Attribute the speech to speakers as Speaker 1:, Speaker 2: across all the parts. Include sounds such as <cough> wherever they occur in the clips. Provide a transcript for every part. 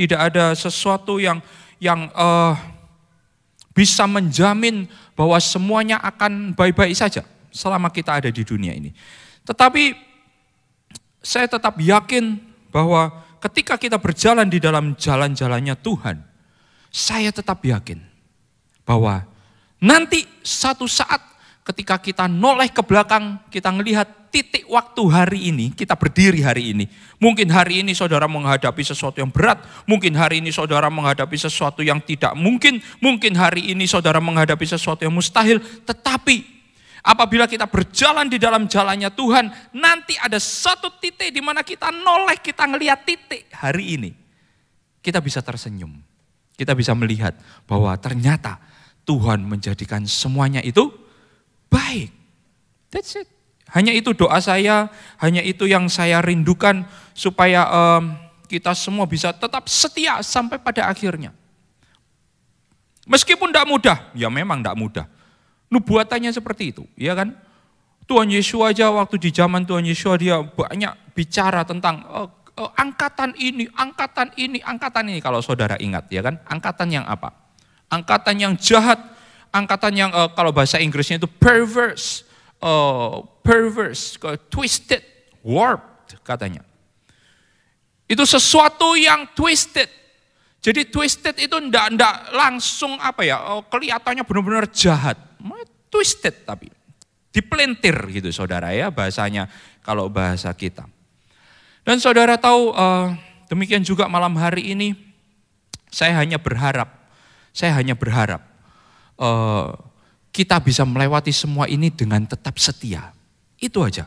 Speaker 1: Tidak ada sesuatu yang yang uh, bisa menjamin bahwa semuanya akan baik-baik saja selama kita ada di dunia ini. Tetapi saya tetap yakin bahwa ketika kita berjalan di dalam jalan-jalannya Tuhan, saya tetap yakin bahwa nanti satu saat ketika kita noleh ke belakang, kita melihat titik waktu hari ini, kita berdiri hari ini. Mungkin hari ini saudara menghadapi sesuatu yang berat, mungkin hari ini saudara menghadapi sesuatu yang tidak mungkin, mungkin hari ini saudara menghadapi sesuatu yang mustahil, tetapi Apabila kita berjalan di dalam jalannya Tuhan, nanti ada satu titik di mana kita noleh, kita melihat titik hari ini. Kita bisa tersenyum. Kita bisa melihat bahwa ternyata Tuhan menjadikan semuanya itu baik. That's it. Hanya itu doa saya, hanya itu yang saya rindukan supaya um, kita semua bisa tetap setia sampai pada akhirnya. Meskipun tidak mudah, ya memang tidak mudah. Nubuatannya seperti itu, ya kan? Tuhan Yesus aja waktu di zaman Tuhan Yesus dia banyak bicara tentang uh, uh, angkatan ini, angkatan ini, angkatan ini. Kalau saudara ingat, ya kan? Angkatan yang apa? Angkatan yang jahat, angkatan yang uh, kalau bahasa Inggrisnya itu perverse, uh, perverse, twisted, warped katanya. Itu sesuatu yang twisted. Jadi twisted itu ndak ndak langsung apa ya uh, kelihatannya benar-benar jahat, twisted tapi dipelintir gitu saudara ya bahasanya kalau bahasa kita. Dan saudara tahu uh, demikian juga malam hari ini saya hanya berharap, saya hanya berharap Eh, kita bisa melewati semua ini dengan tetap setia. Itu aja.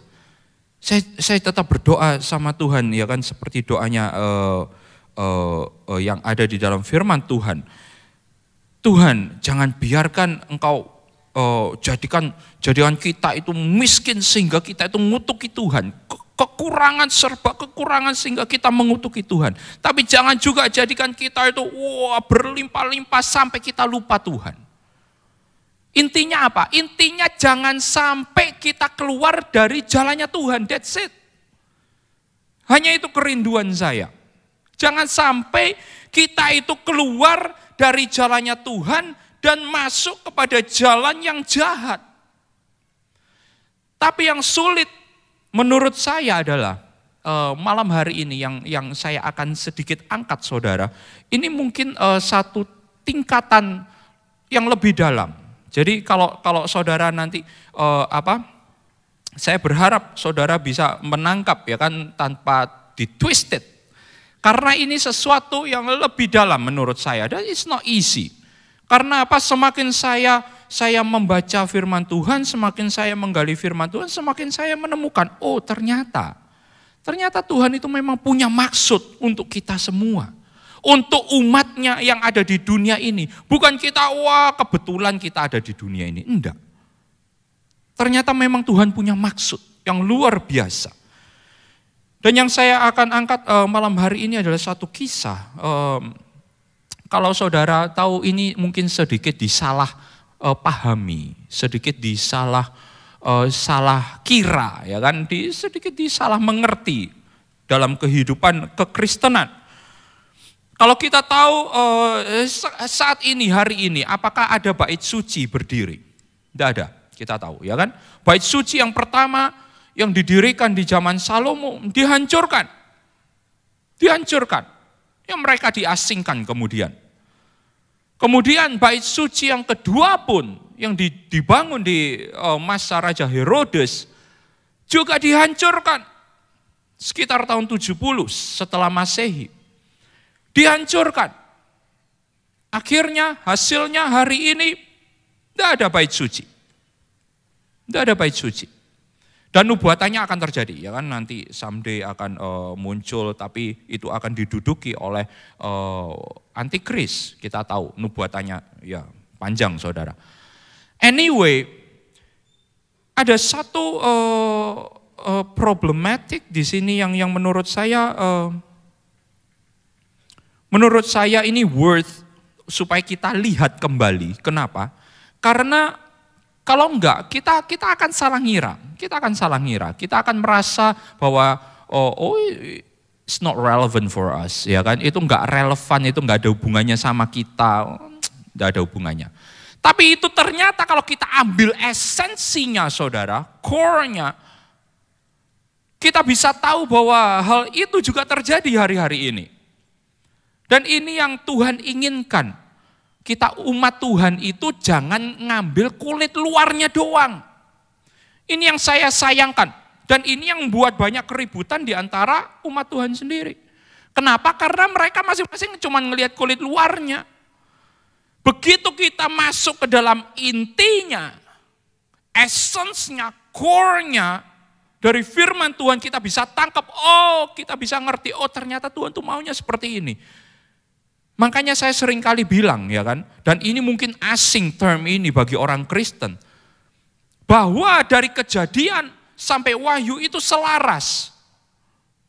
Speaker 1: Saya, saya tetap berdoa sama Tuhan ya kan seperti doanya uh, uh, uh, yang ada di dalam firman Tuhan. Tuhan, jangan biarkan engkau uh, jadikan jadikan kita itu miskin sehingga kita itu mengutuki Tuhan. kekurangan serba kekurangan sehingga kita mengutuki Tuhan. Tapi jangan juga jadikan kita itu wah berlimpah-limpah sampai kita lupa Tuhan. Intinya apa? Intinya jangan sampai kita keluar dari jalannya Tuhan. That's it. Hanya itu kerinduan saya. Jangan sampai kita itu keluar dari jalannya Tuhan dan masuk kepada jalan yang jahat. Tapi yang sulit menurut saya adalah uh, malam hari ini yang yang saya akan sedikit angkat saudara. Ini mungkin uh, satu tingkatan yang lebih dalam. Jadi kalau kalau saudara nanti uh, apa? Saya berharap saudara bisa menangkap ya kan tanpa ditwisted. Karena ini sesuatu yang lebih dalam menurut saya dan it's not easy. Karena apa? Semakin saya saya membaca firman Tuhan, semakin saya menggali firman Tuhan, semakin saya menemukan oh ternyata ternyata Tuhan itu memang punya maksud untuk kita semua untuk umatnya yang ada di dunia ini. Bukan kita, wah kebetulan kita ada di dunia ini. Enggak. Ternyata memang Tuhan punya maksud yang luar biasa. Dan yang saya akan angkat e, malam hari ini adalah satu kisah. E, kalau saudara tahu ini mungkin sedikit disalah e, pahami, sedikit disalah e, salah kira, ya kan? Di, sedikit disalah mengerti dalam kehidupan kekristenan. Kalau kita tahu eh, saat ini, hari ini, apakah ada bait suci berdiri? Tidak ada, kita tahu ya kan? Bait suci yang pertama yang didirikan di zaman Salomo dihancurkan. Dihancurkan. Yang mereka diasingkan kemudian. Kemudian bait suci yang kedua pun yang dibangun di eh, masa Raja Herodes juga dihancurkan sekitar tahun 70 setelah Masehi dihancurkan. Akhirnya hasilnya hari ini tidak ada bait suci. Tidak ada bait suci. Dan nubuatannya akan terjadi, ya kan nanti someday akan uh, muncul, tapi itu akan diduduki oleh uh, antikris. Kita tahu nubuatannya ya panjang, saudara. Anyway, ada satu uh, uh, problematik di sini yang yang menurut saya uh, Menurut saya ini worth supaya kita lihat kembali. Kenapa? Karena kalau enggak kita kita akan salah ngira. Kita akan salah ngira. Kita akan merasa bahwa oh, oh it's not relevant for us, ya kan? Itu enggak relevan, itu enggak ada hubungannya sama kita. Enggak ada hubungannya. Tapi itu ternyata kalau kita ambil esensinya Saudara, core-nya kita bisa tahu bahwa hal itu juga terjadi hari-hari ini. Dan ini yang Tuhan inginkan. Kita umat Tuhan itu jangan ngambil kulit luarnya doang. Ini yang saya sayangkan. Dan ini yang membuat banyak keributan di antara umat Tuhan sendiri. Kenapa? Karena mereka masing-masing cuma ngelihat kulit luarnya. Begitu kita masuk ke dalam intinya, essence-nya, core-nya, dari firman Tuhan kita bisa tangkap, oh kita bisa ngerti, oh ternyata Tuhan tuh maunya seperti ini. Makanya saya sering kali bilang ya kan, dan ini mungkin asing term ini bagi orang Kristen. Bahwa dari kejadian sampai wahyu itu selaras.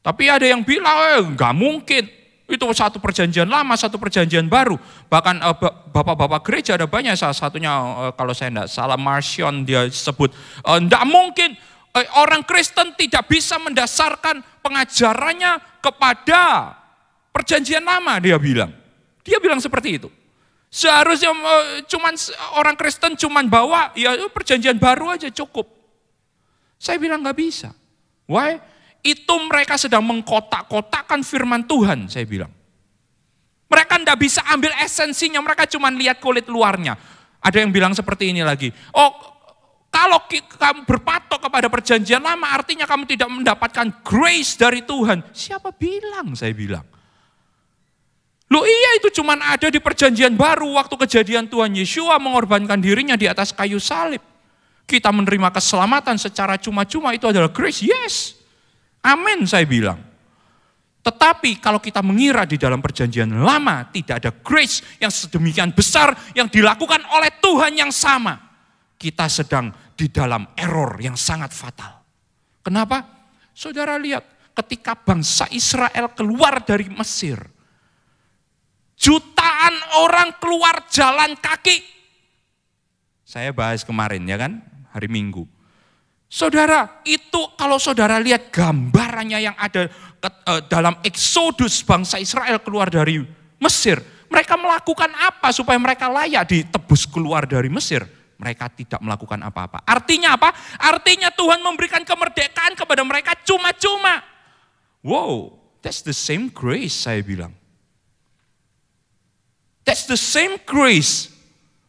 Speaker 1: Tapi ada yang bilang, eh nggak mungkin. Itu satu perjanjian lama, satu perjanjian baru. Bahkan eh, bapak-bapak gereja ada banyak, salah satunya eh, kalau saya enggak salah, Marsion dia sebut, enggak eh, mungkin orang Kristen tidak bisa mendasarkan pengajarannya kepada perjanjian lama dia bilang. Dia bilang seperti itu. Seharusnya eh, cuma orang Kristen cuma bawa ya perjanjian baru aja cukup. Saya bilang nggak bisa. Why? Itu mereka sedang mengkotak kotakkan firman Tuhan, saya bilang. Mereka nggak bisa ambil esensinya, mereka cuma lihat kulit luarnya. Ada yang bilang seperti ini lagi. Oh, kalau kamu berpatok kepada perjanjian lama, artinya kamu tidak mendapatkan grace dari Tuhan. Siapa bilang? Saya bilang. Loh iya itu cuma ada di perjanjian baru waktu kejadian Tuhan Yesua mengorbankan dirinya di atas kayu salib. Kita menerima keselamatan secara cuma-cuma itu adalah grace. Yes. Amin saya bilang. Tetapi kalau kita mengira di dalam perjanjian lama tidak ada grace yang sedemikian besar yang dilakukan oleh Tuhan yang sama. Kita sedang di dalam error yang sangat fatal. Kenapa? Saudara lihat ketika bangsa Israel keluar dari Mesir Jutaan orang keluar jalan kaki. Saya bahas kemarin ya kan, hari Minggu. Saudara, itu kalau saudara lihat gambarannya yang ada eh, dalam eksodus bangsa Israel keluar dari Mesir. Mereka melakukan apa supaya mereka layak ditebus keluar dari Mesir? mereka tidak melakukan apa-apa. Artinya apa? Artinya Tuhan memberikan kemerdekaan kepada mereka cuma-cuma. Wow, that's the same grace saya bilang. That's the same grace.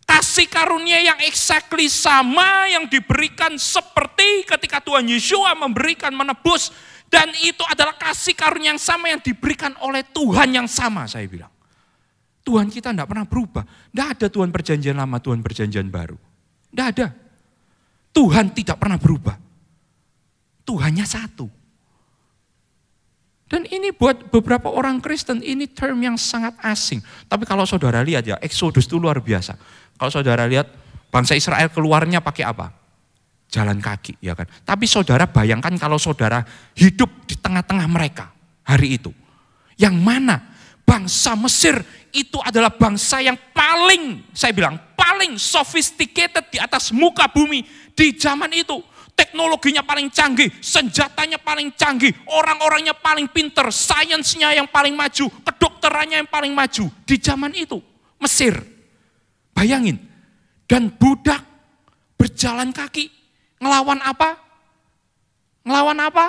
Speaker 1: Kasih karunia yang exactly sama yang diberikan seperti ketika Tuhan Yesus memberikan menebus. Dan itu adalah kasih karunia yang sama yang diberikan oleh Tuhan yang sama, saya bilang. Tuhan kita tidak pernah berubah. Tidak ada Tuhan perjanjian lama, Tuhan perjanjian baru. Tidak ada. Tuhan tidak pernah berubah. Tuhannya satu. Dan ini buat beberapa orang Kristen ini term yang sangat asing. Tapi kalau saudara lihat ya, Exodus itu luar biasa. Kalau saudara lihat bangsa Israel keluarnya pakai apa? Jalan kaki, ya kan? Tapi saudara bayangkan kalau saudara hidup di tengah-tengah mereka hari itu. Yang mana bangsa Mesir itu adalah bangsa yang paling, saya bilang, paling sophisticated di atas muka bumi di zaman itu teknologinya paling canggih, senjatanya paling canggih, orang-orangnya paling pinter, sainsnya yang paling maju, kedokterannya yang paling maju. Di zaman itu, Mesir. Bayangin. Dan budak berjalan kaki. Ngelawan apa? Ngelawan apa?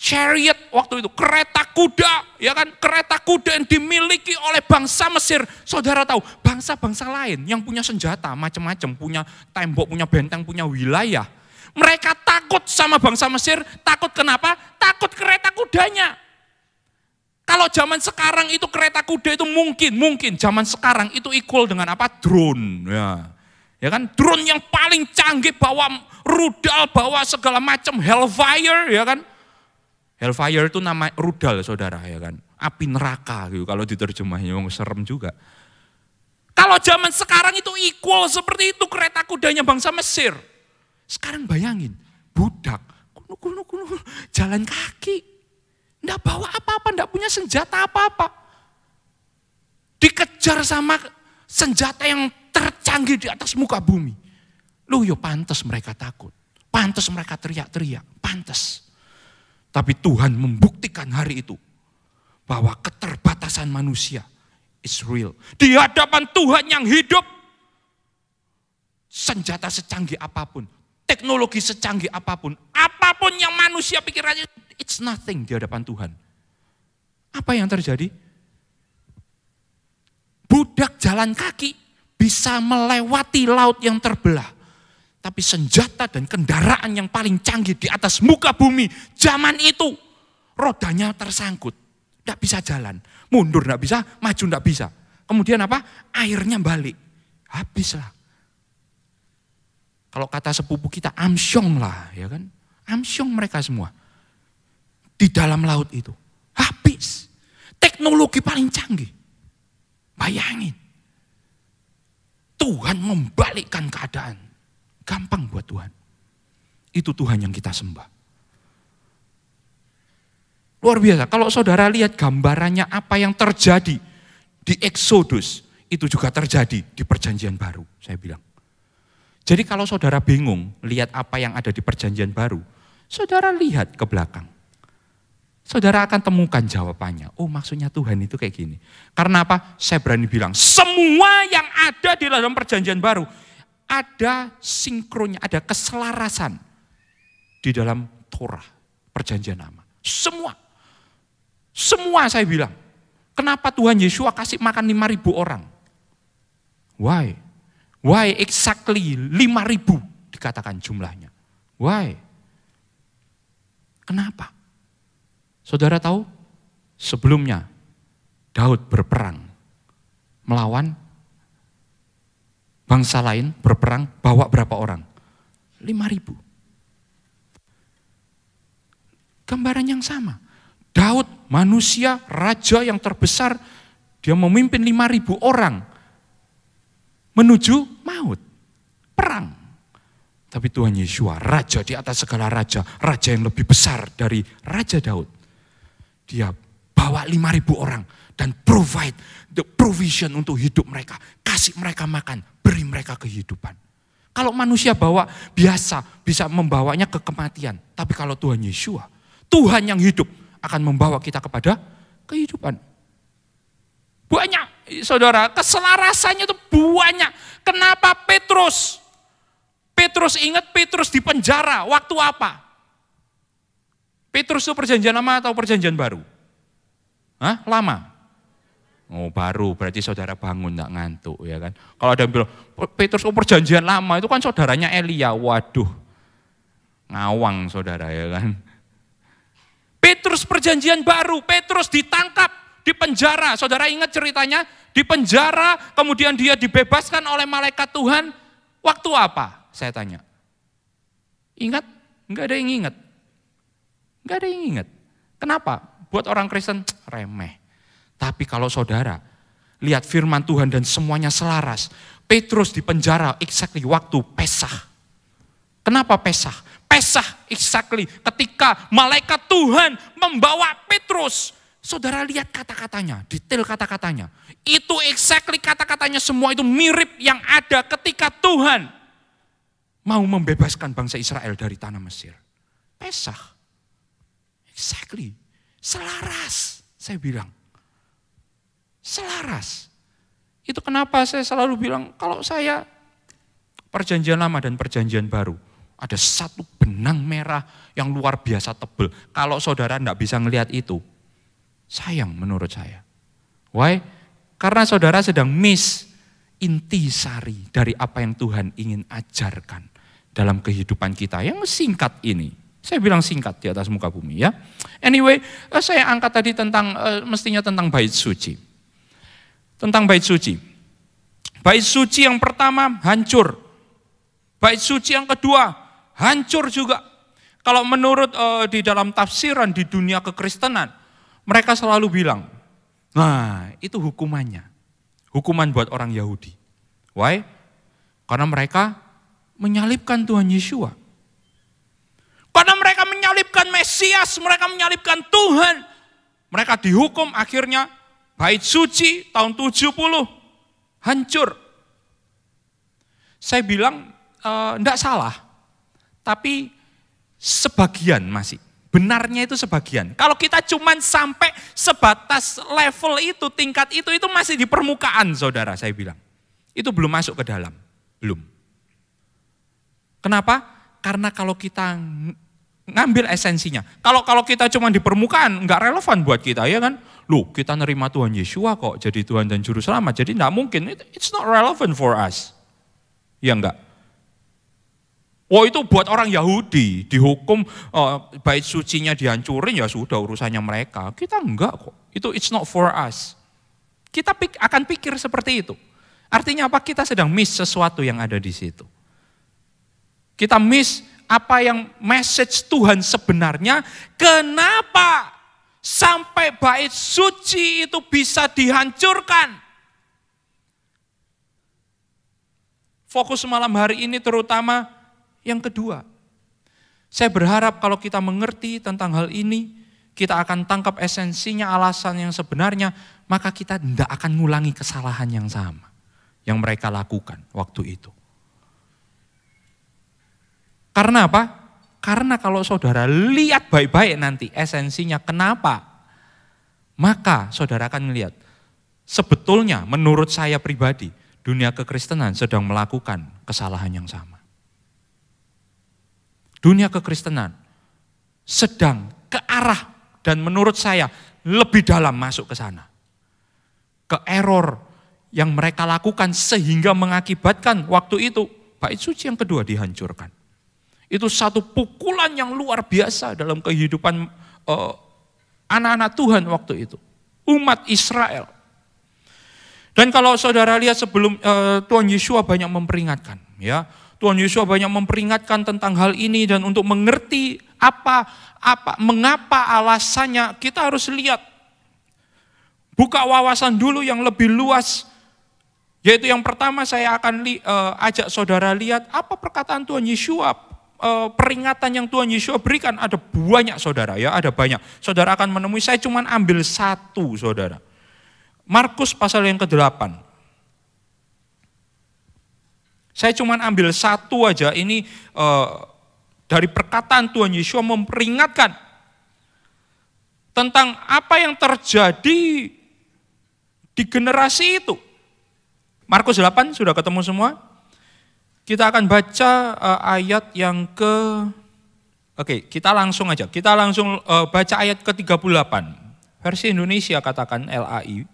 Speaker 1: Chariot waktu itu, kereta kuda, ya kan? Kereta kuda yang dimiliki oleh bangsa Mesir. Saudara tahu, bangsa-bangsa lain yang punya senjata macam-macam, punya tembok, punya benteng, punya wilayah mereka takut sama bangsa Mesir. Takut kenapa? Takut kereta kudanya. Kalau zaman sekarang itu kereta kuda itu mungkin, mungkin zaman sekarang itu equal dengan apa? Drone. Ya. ya kan? Drone yang paling canggih bawa rudal, bawa segala macam hellfire, ya kan? Hellfire itu nama rudal, saudara, ya kan? Api neraka, gitu. Kalau diterjemahnya, serem juga. Kalau zaman sekarang itu equal seperti itu kereta kudanya bangsa Mesir. Sekarang bayangin, budak, kuno kuno kuno jalan kaki. ndak bawa apa-apa, ndak punya senjata apa-apa. Dikejar sama senjata yang tercanggih di atas muka bumi. Lu yo pantas mereka takut. Pantas mereka teriak-teriak, pantas. Tapi Tuhan membuktikan hari itu bahwa keterbatasan manusia is real. Di hadapan Tuhan yang hidup, senjata secanggih apapun teknologi secanggih apapun, apapun yang manusia pikir aja, it's nothing di hadapan Tuhan. Apa yang terjadi? Budak jalan kaki bisa melewati laut yang terbelah. Tapi senjata dan kendaraan yang paling canggih di atas muka bumi zaman itu rodanya tersangkut. Tidak bisa jalan, mundur tidak bisa, maju tidak bisa. Kemudian apa? Airnya balik. Habislah kalau kata sepupu kita amsyong lah, ya kan? Amsyong mereka semua. Di dalam laut itu. Habis. Teknologi paling canggih. Bayangin. Tuhan membalikkan keadaan. Gampang buat Tuhan. Itu Tuhan yang kita sembah. Luar biasa. Kalau saudara lihat gambarannya apa yang terjadi di Exodus, itu juga terjadi di perjanjian baru, saya bilang. Jadi kalau saudara bingung lihat apa yang ada di perjanjian baru, saudara lihat ke belakang. Saudara akan temukan jawabannya. Oh maksudnya Tuhan itu kayak gini. Karena apa? Saya berani bilang, semua yang ada di dalam perjanjian baru, ada sinkronnya, ada keselarasan di dalam Torah, perjanjian lama. Semua. Semua saya bilang. Kenapa Tuhan Yesus kasih makan 5.000 orang? Why? Why exactly 5000 dikatakan jumlahnya. Why? Kenapa? Saudara tahu? Sebelumnya Daud berperang melawan bangsa lain berperang bawa berapa orang? 5000. Gambaran yang sama. Daud manusia raja yang terbesar dia memimpin 5000 orang menuju maut, perang. Tapi Tuhan Yesus, raja di atas segala raja, raja yang lebih besar dari Raja Daud. Dia bawa 5000 orang dan provide the provision untuk hidup mereka. Kasih mereka makan, beri mereka kehidupan. Kalau manusia bawa biasa bisa membawanya ke kematian. Tapi kalau Tuhan Yesus, Tuhan yang hidup akan membawa kita kepada kehidupan. Banyak saudara, keselarasannya itu banyak. Kenapa Petrus? Petrus ingat Petrus di penjara, waktu apa? Petrus itu perjanjian lama atau perjanjian baru? Hah? Lama? Oh baru, berarti saudara bangun tak ngantuk ya kan. Kalau ada yang bilang, Petrus oh perjanjian lama, itu kan saudaranya Elia, waduh. Ngawang saudara ya kan. Petrus perjanjian baru, Petrus ditangkap di penjara. Saudara ingat ceritanya? Di penjara, kemudian dia dibebaskan oleh malaikat Tuhan. Waktu apa? Saya tanya. Ingat? Enggak ada yang ingat. Enggak ada yang ingat. Kenapa? Buat orang Kristen <tsk> remeh. Tapi kalau saudara lihat firman Tuhan dan semuanya selaras. Petrus di penjara exactly waktu Pesah. Kenapa Pesah? Pesah exactly ketika malaikat Tuhan membawa Petrus Saudara lihat kata-katanya, detail kata-katanya. Itu exactly kata-katanya semua itu mirip yang ada ketika Tuhan mau membebaskan bangsa Israel dari tanah Mesir. Pesah. Exactly. Selaras, saya bilang. Selaras. Itu kenapa saya selalu bilang, kalau saya perjanjian lama dan perjanjian baru, ada satu benang merah yang luar biasa tebal. Kalau saudara tidak bisa melihat itu, Sayang menurut saya. Why? Karena saudara sedang miss inti sari dari apa yang Tuhan ingin ajarkan dalam kehidupan kita yang singkat ini. Saya bilang singkat di atas muka bumi ya. Anyway, eh, saya angkat tadi tentang eh, mestinya tentang bait suci. Tentang bait suci. Bait suci yang pertama hancur. Bait suci yang kedua hancur juga. Kalau menurut eh, di dalam tafsiran di dunia kekristenan, mereka selalu bilang, nah itu hukumannya. Hukuman buat orang Yahudi. Why? Karena mereka menyalibkan Tuhan Yeshua. Karena mereka menyalibkan Mesias, mereka menyalibkan Tuhan. Mereka dihukum akhirnya bait suci tahun 70 hancur. Saya bilang tidak eh, e, salah, tapi sebagian masih benarnya itu sebagian. Kalau kita cuma sampai sebatas level itu, tingkat itu, itu masih di permukaan saudara saya bilang. Itu belum masuk ke dalam, belum. Kenapa? Karena kalau kita ngambil esensinya. Kalau kalau kita cuma di permukaan, nggak relevan buat kita, ya kan? Lu, kita nerima Tuhan Yesua kok jadi Tuhan dan Juru Selamat, jadi nggak mungkin. It's not relevant for us. Ya enggak? Wah oh, itu buat orang Yahudi dihukum uh, bait sucinya dihancurin ya sudah urusannya mereka. Kita enggak kok. Itu it's not for us. Kita pik akan pikir seperti itu. Artinya apa? Kita sedang miss sesuatu yang ada di situ. Kita miss apa yang message Tuhan sebenarnya. Kenapa sampai bait suci itu bisa dihancurkan? Fokus malam hari ini terutama yang kedua, saya berharap kalau kita mengerti tentang hal ini, kita akan tangkap esensinya, alasan yang sebenarnya, maka kita tidak akan ngulangi kesalahan yang sama yang mereka lakukan waktu itu. Karena apa? Karena kalau saudara lihat baik-baik nanti esensinya kenapa, maka saudara akan melihat sebetulnya menurut saya pribadi dunia kekristenan sedang melakukan kesalahan yang sama dunia kekristenan sedang ke arah dan menurut saya lebih dalam masuk ke sana. Ke error yang mereka lakukan sehingga mengakibatkan waktu itu bait suci yang kedua dihancurkan. Itu satu pukulan yang luar biasa dalam kehidupan anak eh, anak-anak Tuhan waktu itu. Umat Israel. Dan kalau saudara lihat sebelum uh, Tuhan Yesus banyak memperingatkan ya Tuhan Yesus banyak memperingatkan tentang hal ini dan untuk mengerti apa apa mengapa alasannya kita harus lihat buka wawasan dulu yang lebih luas yaitu yang pertama saya akan li, uh, ajak saudara lihat apa perkataan Tuhan Yesus uh, peringatan yang Tuhan Yesus berikan ada banyak saudara ya ada banyak saudara akan menemui saya cuman ambil satu saudara Markus pasal yang ke-8 saya cuma ambil satu aja ini uh, dari perkataan Tuhan Yesus memperingatkan tentang apa yang terjadi di generasi itu. Markus 8 sudah ketemu semua. Kita akan baca uh, ayat yang ke Oke, kita langsung aja. Kita langsung uh, baca ayat ke-38. Versi Indonesia katakan LAI.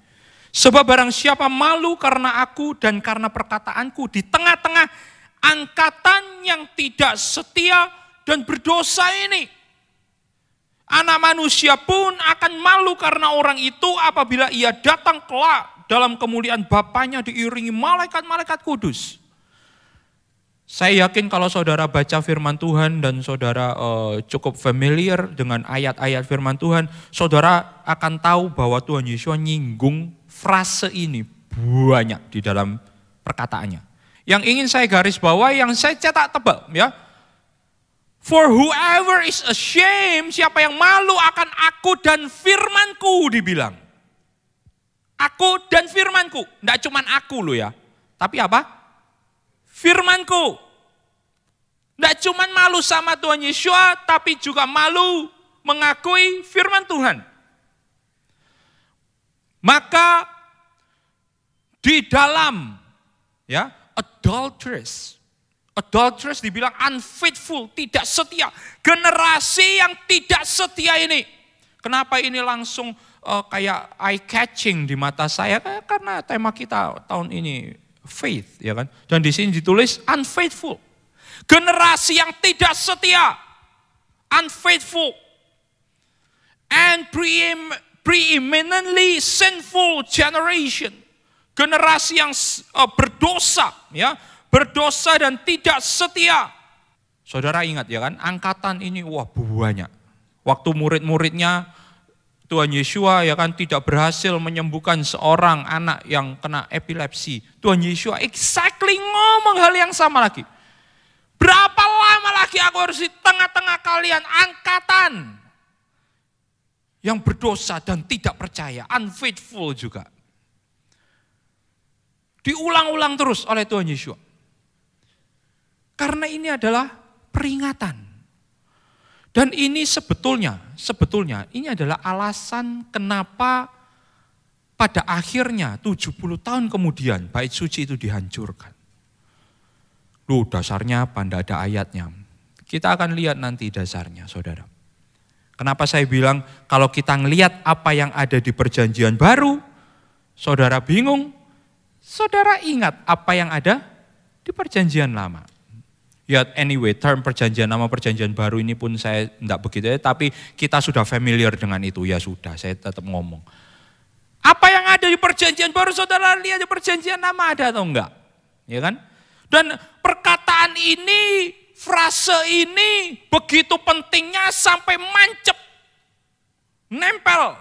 Speaker 1: Sebab barang siapa malu karena aku dan karena perkataanku di tengah-tengah angkatan yang tidak setia dan berdosa ini. Anak manusia pun akan malu karena orang itu apabila ia datang kelak dalam kemuliaan Bapaknya diiringi malaikat-malaikat kudus. Saya yakin kalau saudara baca firman Tuhan dan saudara uh, cukup familiar dengan ayat-ayat firman Tuhan, saudara akan tahu bahwa Tuhan Yesus nyinggung frase ini banyak di dalam perkataannya. Yang ingin saya garis bawah, yang saya cetak tebal ya. For whoever is ashamed, siapa yang malu akan aku dan firmanku dibilang. Aku dan firmanku, enggak cuman aku loh ya. Tapi apa? Firmanku. Enggak cuman malu sama Tuhan yesus tapi juga malu mengakui firman Tuhan. Maka di dalam ya adulteress adulteress dibilang unfaithful, tidak setia. Generasi yang tidak setia ini. Kenapa ini langsung uh, kayak eye catching di mata saya? Eh, karena tema kita tahun ini faith, ya kan? Dan di sini ditulis unfaithful. Generasi yang tidak setia. Unfaithful. And pre preeminently sinful generation, generasi yang uh, berdosa, ya, berdosa dan tidak setia. Saudara ingat ya kan, angkatan ini wah banyak. Waktu murid-muridnya Tuhan Yesus ya kan tidak berhasil menyembuhkan seorang anak yang kena epilepsi. Tuhan Yesua exactly ngomong hal yang sama lagi. Berapa lama lagi aku harus di tengah-tengah kalian angkatan yang berdosa dan tidak percaya, unfaithful juga. Diulang-ulang terus oleh Tuhan Yesus. Karena ini adalah peringatan. Dan ini sebetulnya, sebetulnya ini adalah alasan kenapa pada akhirnya 70 tahun kemudian bait suci itu dihancurkan. Lu dasarnya apa? Tidak ada ayatnya. Kita akan lihat nanti dasarnya saudara. Kenapa saya bilang kalau kita ngelihat apa yang ada di perjanjian baru, saudara bingung, saudara ingat apa yang ada di perjanjian lama. Ya anyway, term perjanjian lama perjanjian baru ini pun saya tidak begitu ya, tapi kita sudah familiar dengan itu. Ya sudah, saya tetap ngomong. Apa yang ada di perjanjian baru saudara lihat di perjanjian lama ada atau enggak? Ya kan? Dan perkataan ini frase ini begitu pentingnya sampai mancep. Nempel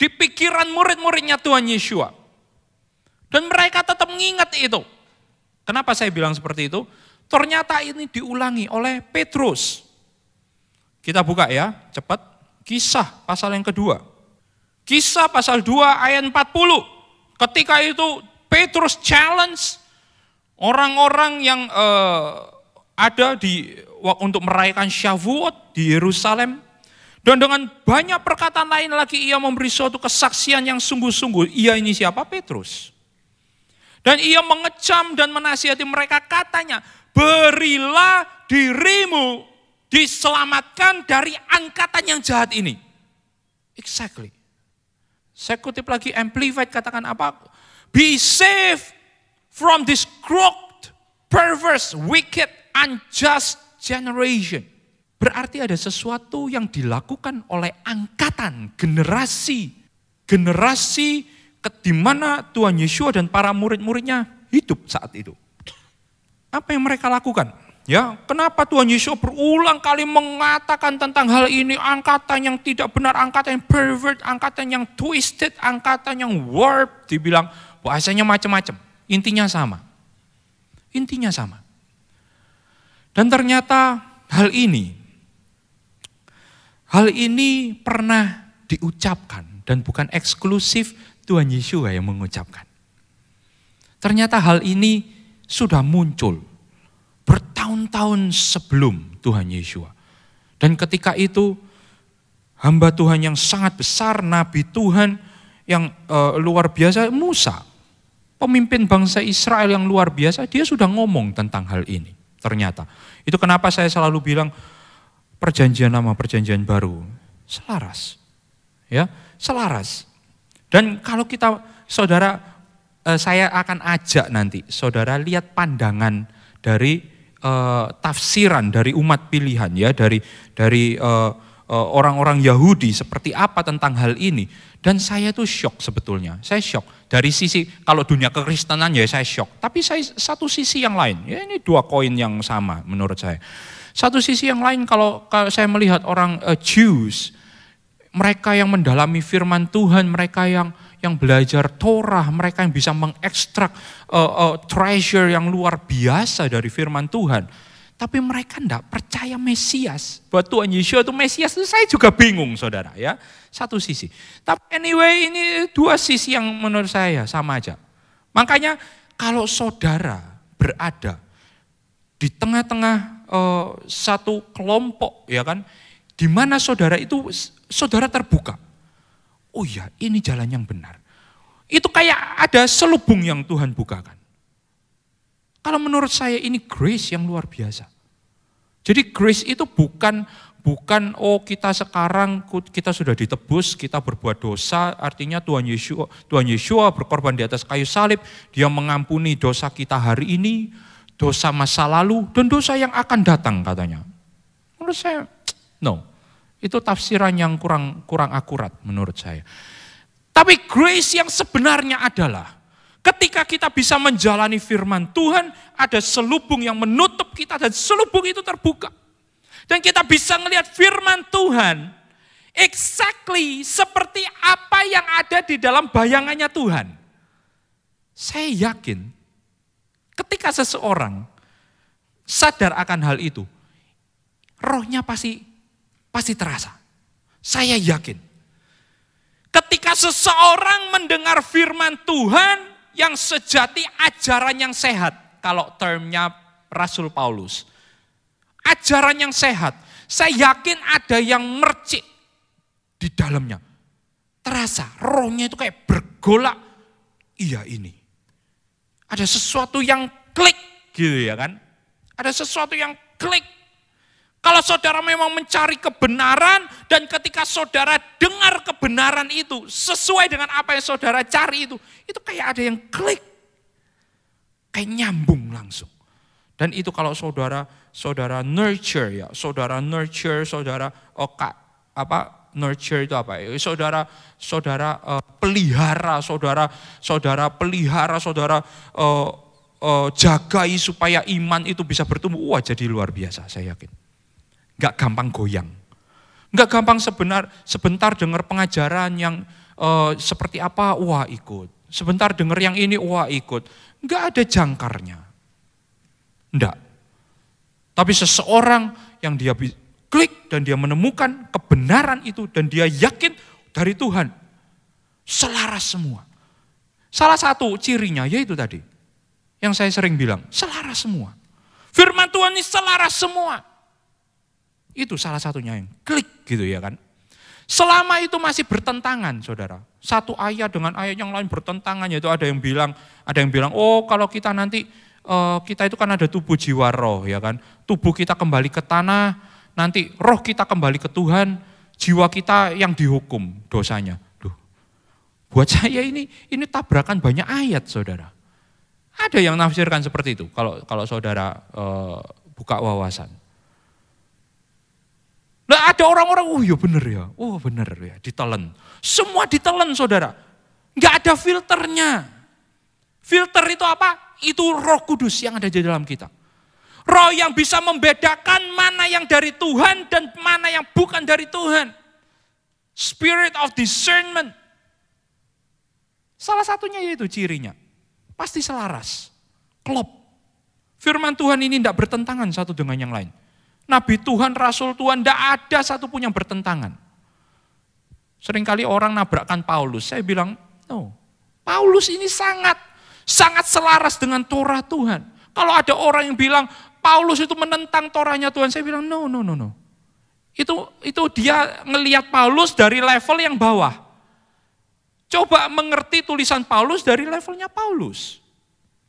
Speaker 1: di pikiran murid-muridnya Tuhan Yesus Dan mereka tetap mengingat itu. Kenapa saya bilang seperti itu? Ternyata ini diulangi oleh Petrus. Kita buka ya, cepat. Kisah pasal yang kedua. Kisah pasal 2 ayat 40. Ketika itu Petrus challenge orang-orang yang eh, ada di untuk merayakan Syawuot di Yerusalem. Dan dengan banyak perkataan lain lagi ia memberi suatu kesaksian yang sungguh-sungguh. Ia ini siapa? Petrus. Dan ia mengecam dan menasihati mereka katanya, berilah dirimu diselamatkan dari angkatan yang jahat ini. Exactly. Saya kutip lagi amplified katakan apa? Be safe from this crooked, perverse, wicked unjust generation. Berarti ada sesuatu yang dilakukan oleh angkatan, generasi. Generasi di mana Tuhan Yesus dan para murid-muridnya hidup saat itu. Apa yang mereka lakukan? Ya, kenapa Tuhan Yesus berulang kali mengatakan tentang hal ini angkatan yang tidak benar, angkatan yang pervert, angkatan yang twisted, angkatan yang warped, dibilang bahasanya macam-macam. Intinya sama. Intinya sama. Dan ternyata hal ini, hal ini pernah diucapkan dan bukan eksklusif Tuhan Yesus yang mengucapkan. Ternyata hal ini sudah muncul bertahun-tahun sebelum Tuhan Yesus. Dan ketika itu hamba Tuhan yang sangat besar, nabi Tuhan yang e, luar biasa Musa, pemimpin bangsa Israel yang luar biasa, dia sudah ngomong tentang hal ini ternyata. Itu kenapa saya selalu bilang perjanjian lama, perjanjian baru. Selaras. Ya, selaras. Dan kalau kita saudara eh, saya akan ajak nanti saudara lihat pandangan dari uh, tafsiran dari umat pilihan ya dari dari eh, orang-orang uh, uh, orang -orang Yahudi seperti apa tentang hal ini dan saya itu shock sebetulnya, saya shock. Dari sisi, kalau dunia kekristenan ya saya shock. Tapi saya satu sisi yang lain, ya ini dua koin yang sama menurut saya. Satu sisi yang lain kalau, kalau saya melihat orang uh, Jews, mereka yang mendalami firman Tuhan, mereka yang yang belajar Torah, mereka yang bisa mengekstrak uh, uh, treasure yang luar biasa dari firman Tuhan tapi mereka tidak percaya Mesias. Buat Tuhan Yesus itu Mesias itu saya juga bingung saudara ya. Satu sisi. Tapi anyway ini dua sisi yang menurut saya sama aja. Makanya kalau saudara berada di tengah-tengah uh, satu kelompok ya kan. Di mana saudara itu saudara terbuka. Oh iya ini jalan yang benar. Itu kayak ada selubung yang Tuhan bukakan. Kalau menurut saya ini grace yang luar biasa. Jadi grace itu bukan bukan oh kita sekarang kita sudah ditebus, kita berbuat dosa, artinya Tuhan Yesus Tuhan Yesus berkorban di atas kayu salib, dia mengampuni dosa kita hari ini, dosa masa lalu dan dosa yang akan datang katanya. Menurut saya no. Itu tafsiran yang kurang kurang akurat menurut saya. Tapi grace yang sebenarnya adalah Ketika kita bisa menjalani firman Tuhan, ada selubung yang menutup kita dan selubung itu terbuka. Dan kita bisa melihat firman Tuhan exactly seperti apa yang ada di dalam bayangannya Tuhan. Saya yakin ketika seseorang sadar akan hal itu, rohnya pasti pasti terasa. Saya yakin. Ketika seseorang mendengar firman Tuhan, yang sejati ajaran yang sehat. Kalau termnya Rasul Paulus. Ajaran yang sehat. Saya yakin ada yang mercik di dalamnya. Terasa rohnya itu kayak bergolak. Iya ini. Ada sesuatu yang klik gitu ya kan. Ada sesuatu yang klik kalau saudara memang mencari kebenaran dan ketika saudara dengar kebenaran itu sesuai dengan apa yang saudara cari itu, itu kayak ada yang klik. Kayak nyambung langsung. Dan itu kalau saudara saudara nurture ya, saudara nurture, saudara oh, apa nurture itu apa ya? Saudara saudara uh, pelihara, saudara saudara pelihara, saudara uh, uh, jagai supaya iman itu bisa bertumbuh. Wah, jadi luar biasa saya yakin nggak gampang goyang. Nggak gampang sebenar, sebentar dengar pengajaran yang uh, seperti apa, wah ikut. Sebentar dengar yang ini, wah ikut. Nggak ada jangkarnya. Enggak. Tapi seseorang yang dia klik dan dia menemukan kebenaran itu dan dia yakin dari Tuhan. Selaras semua. Salah satu cirinya yaitu tadi. Yang saya sering bilang, selaras semua. Firman Tuhan ini selaras semua. Itu salah satunya yang klik gitu ya kan. Selama itu masih bertentangan, saudara. Satu ayat dengan ayat yang lain bertentangan, yaitu ada yang bilang, ada yang bilang, oh kalau kita nanti eh, kita itu kan ada tubuh jiwa roh, ya kan. Tubuh kita kembali ke tanah, nanti roh kita kembali ke Tuhan, jiwa kita yang dihukum dosanya. Duh, buat <laughs> saya ini ini tabrakan banyak ayat, saudara. Ada yang nafsirkan seperti itu. Kalau kalau saudara eh, buka wawasan. Nah ada orang-orang, oh ya bener ya, oh bener ya, ditelen. Semua ditelen saudara. Nggak ada filternya. Filter itu apa? Itu roh kudus yang ada di dalam kita. Roh yang bisa membedakan mana yang dari Tuhan dan mana yang bukan dari Tuhan. Spirit of discernment. Salah satunya yaitu cirinya. Pasti selaras. Klop. Firman Tuhan ini tidak bertentangan satu dengan yang lain. Nabi Tuhan, Rasul Tuhan, tidak ada satu pun yang bertentangan. Seringkali orang nabrakkan Paulus. Saya bilang, no. Paulus ini sangat, sangat selaras dengan Torah Tuhan. Kalau ada orang yang bilang, Paulus itu menentang Torahnya Tuhan. Saya bilang, no, no, no, no. Itu, itu dia ngeliat Paulus dari level yang bawah. Coba mengerti tulisan Paulus dari levelnya Paulus.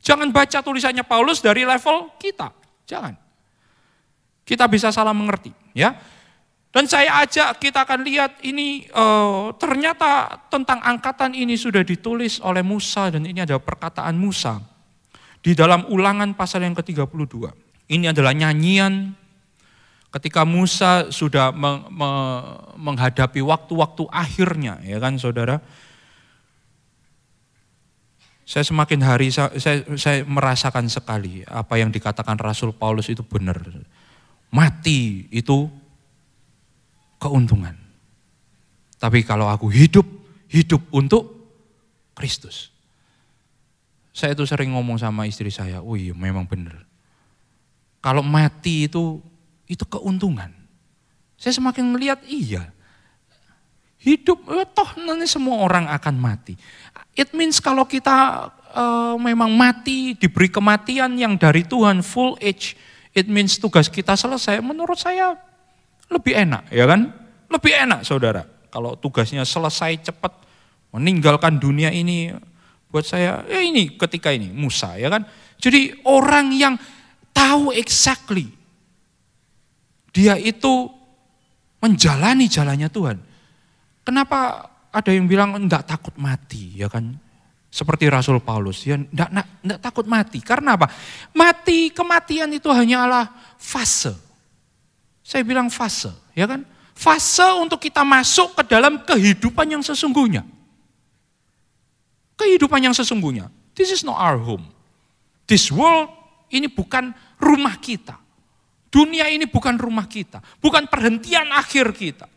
Speaker 1: Jangan baca tulisannya Paulus dari level kita. Jangan. Kita bisa salah mengerti, ya. Dan saya ajak kita akan lihat ini e, ternyata tentang angkatan ini sudah ditulis oleh Musa dan ini ada perkataan Musa di dalam ulangan pasal yang ke-32. Ini adalah nyanyian ketika Musa sudah me, me, menghadapi waktu-waktu akhirnya ya kan saudara. Saya semakin hari saya, saya merasakan sekali apa yang dikatakan Rasul Paulus itu benar mati itu keuntungan. Tapi kalau aku hidup, hidup untuk Kristus. Saya itu sering ngomong sama istri saya, oh iya memang benar. Kalau mati itu, itu keuntungan. Saya semakin melihat iya. Hidup, eh, toh nanti semua orang akan mati. It means kalau kita uh, memang mati, diberi kematian yang dari Tuhan, full age, it means tugas kita selesai, menurut saya lebih enak, ya kan? Lebih enak, saudara. Kalau tugasnya selesai cepat, meninggalkan dunia ini, buat saya, ya ini ketika ini, Musa, ya kan? Jadi orang yang tahu exactly, dia itu menjalani jalannya Tuhan. Kenapa ada yang bilang enggak takut mati, ya kan? Seperti Rasul Paulus, dia ya, tidak takut mati. Karena apa? Mati, kematian itu hanyalah fase. Saya bilang fase, ya kan? Fase untuk kita masuk ke dalam kehidupan yang sesungguhnya. Kehidupan yang sesungguhnya. This is not our home. This world ini bukan rumah kita. Dunia ini bukan rumah kita, bukan perhentian akhir kita.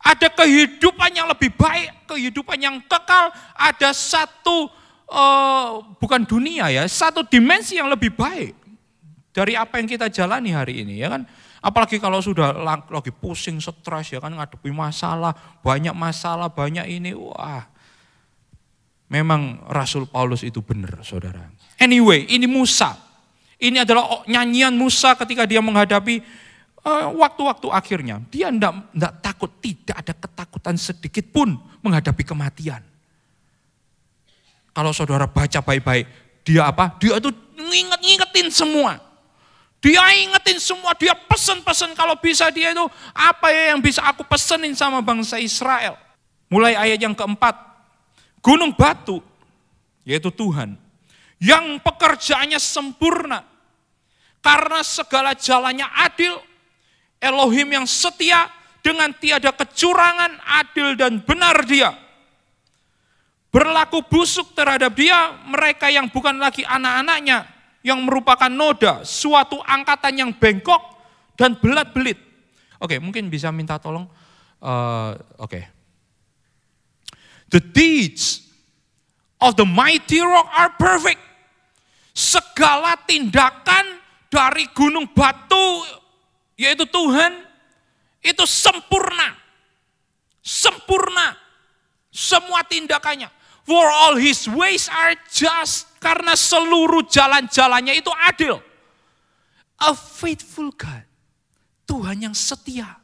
Speaker 1: Ada kehidupan yang lebih baik, kehidupan yang kekal, ada satu uh, bukan dunia ya, satu dimensi yang lebih baik dari apa yang kita jalani hari ini ya kan. Apalagi kalau sudah lagi pusing, stres ya kan ngadepi masalah, banyak masalah, banyak ini, wah. Memang Rasul Paulus itu benar, Saudara. Anyway, ini Musa. Ini adalah nyanyian Musa ketika dia menghadapi Eh, waktu-waktu akhirnya dia tidak tidak takut, tidak ada ketakutan sedikit pun menghadapi kematian. Kalau saudara baca baik-baik, dia apa? Dia itu nginget-ngingetin semua. Dia ingetin semua, dia pesen-pesen kalau bisa dia itu apa ya yang bisa aku pesenin sama bangsa Israel. Mulai ayat yang keempat, gunung batu, yaitu Tuhan, yang pekerjaannya sempurna, karena segala jalannya adil, Elohim yang setia dengan tiada kecurangan, adil dan benar dia. Berlaku busuk terhadap dia, mereka yang bukan lagi anak-anaknya, yang merupakan noda, suatu angkatan yang bengkok dan belat-belit. Oke, mungkin bisa minta tolong. Uh, Oke. Okay. The deeds of the mighty rock are perfect. Segala tindakan dari gunung batu yaitu Tuhan, itu sempurna. Sempurna. Semua tindakannya. For all his ways are just. Karena seluruh jalan-jalannya itu adil. A faithful God. Tuhan yang setia.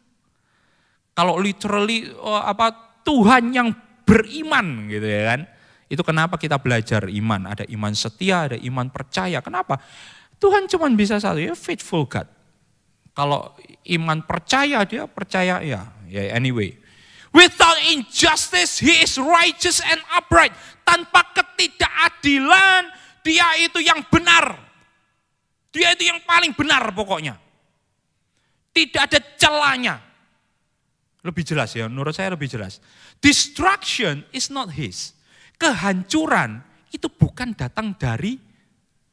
Speaker 1: Kalau literally oh, apa Tuhan yang beriman gitu ya kan. Itu kenapa kita belajar iman. Ada iman setia, ada iman percaya. Kenapa? Tuhan cuma bisa satu, ya faithful God. Kalau iman percaya dia percaya ya, ya anyway. Without injustice he is righteous and upright. Tanpa ketidakadilan dia itu yang benar. Dia itu yang paling benar pokoknya. Tidak ada celanya. Lebih jelas ya, menurut saya lebih jelas. Destruction is not his. Kehancuran itu bukan datang dari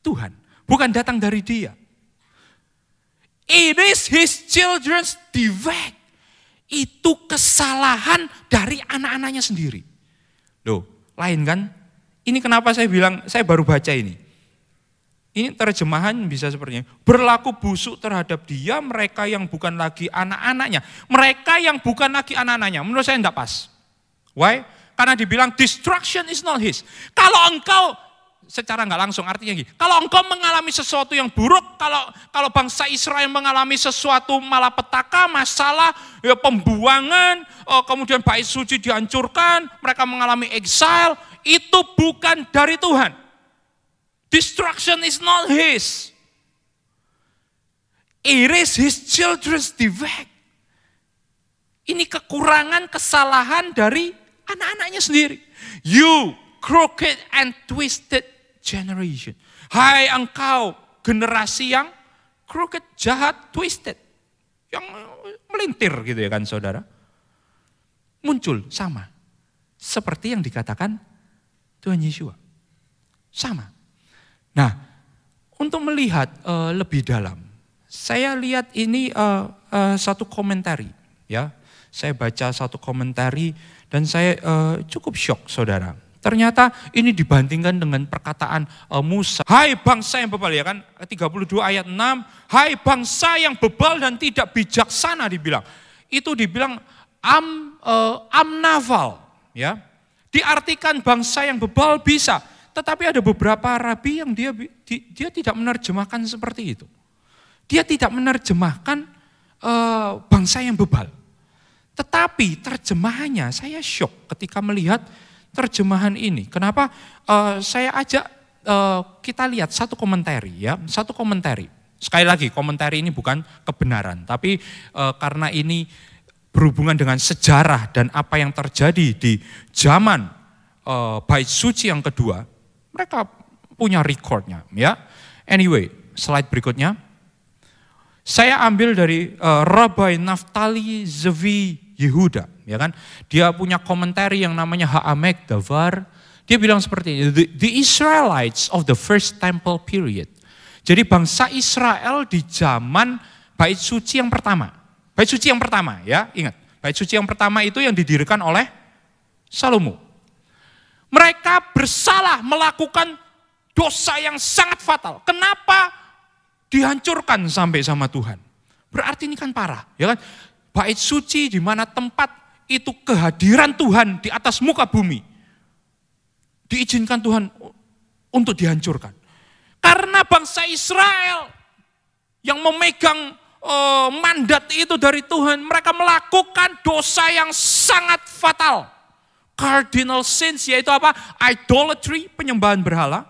Speaker 1: Tuhan, bukan datang dari dia. It is his children's defect. Itu kesalahan dari anak-anaknya sendiri. Loh, lain kan? Ini kenapa saya bilang, saya baru baca ini. Ini terjemahan bisa sepertinya. Berlaku busuk terhadap dia, mereka yang bukan lagi anak-anaknya. Mereka yang bukan lagi anak-anaknya. Menurut saya tidak pas. Why? Karena dibilang destruction is not his. Kalau engkau secara nggak langsung artinya gini. Kalau engkau mengalami sesuatu yang buruk, kalau kalau bangsa Israel mengalami sesuatu malapetaka, masalah, ya pembuangan, oh, kemudian bait suci dihancurkan, mereka mengalami exile, itu bukan dari Tuhan. Destruction is not his. It is his children's defect. Ini kekurangan kesalahan dari anak-anaknya sendiri. You crooked and twisted generation. Hai engkau generasi yang crooked, jahat, twisted. Yang melintir gitu ya kan saudara. Muncul sama. Seperti yang dikatakan Tuhan Yesus, Sama. Nah, untuk melihat uh, lebih dalam, saya lihat ini uh, uh, satu komentari, ya. Saya baca satu komentari dan saya uh, cukup shock, saudara. Ternyata ini dibandingkan dengan perkataan eh, Musa. Hai bangsa yang bebal ya kan 32 ayat 6, hai bangsa yang bebal dan tidak bijaksana dibilang. Itu dibilang am uh, eh, amnaval ya. Diartikan bangsa yang bebal bisa, tetapi ada beberapa rabi yang dia dia tidak menerjemahkan seperti itu. Dia tidak menerjemahkan uh, bangsa yang bebal. Tetapi terjemahannya saya syok ketika melihat terjemahan ini. Kenapa uh, saya ajak uh, kita lihat satu komentari ya, satu komentari. Sekali lagi komentari ini bukan kebenaran, tapi uh, karena ini berhubungan dengan sejarah dan apa yang terjadi di zaman uh, bait suci yang kedua, mereka punya recordnya ya. Anyway, slide berikutnya. Saya ambil dari uh, Rabbi Naftali Zevi Yehuda ya kan? Dia punya komentar yang namanya Ha'amek Davar. Dia bilang seperti ini, the, the Israelites of the first temple period. Jadi bangsa Israel di zaman bait suci yang pertama. Bait suci yang pertama ya, ingat. Bait suci yang pertama itu yang didirikan oleh Salomo. Mereka bersalah melakukan dosa yang sangat fatal. Kenapa dihancurkan sampai sama Tuhan? Berarti ini kan parah, ya kan? Bait suci di mana tempat itu kehadiran Tuhan di atas muka bumi. Diizinkan Tuhan untuk dihancurkan. Karena bangsa Israel yang memegang uh, mandat itu dari Tuhan, mereka melakukan dosa yang sangat fatal. Cardinal sins yaitu apa? Idolatry, penyembahan berhala.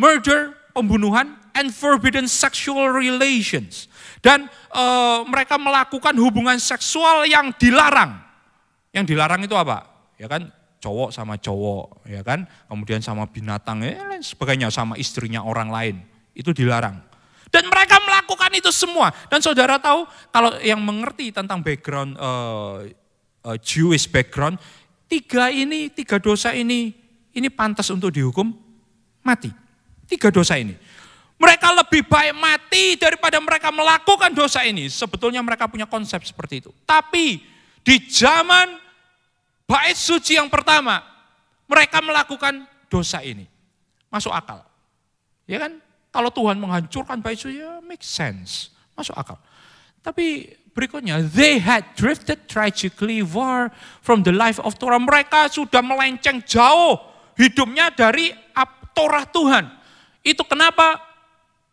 Speaker 1: Murder, pembunuhan, and forbidden sexual relations. Dan e, mereka melakukan hubungan seksual yang dilarang. Yang dilarang itu apa? Ya kan cowok sama cowok, ya kan? Kemudian sama binatang, ya, lain sebagainya, sama istrinya orang lain. Itu dilarang. Dan mereka melakukan itu semua. Dan saudara tahu kalau yang mengerti tentang background e, e, Jewish background, tiga ini, tiga dosa ini, ini pantas untuk dihukum mati. Tiga dosa ini. Mereka lebih baik mati daripada mereka melakukan dosa ini. Sebetulnya mereka punya konsep seperti itu. Tapi di zaman bait suci yang pertama, mereka melakukan dosa ini. Masuk akal. Ya kan? Kalau Tuhan menghancurkan bait suci, ya make sense. Masuk akal. Tapi berikutnya, they had drifted tragically far from the life of Torah. Mereka sudah melenceng jauh hidupnya dari Torah Tuhan. Itu kenapa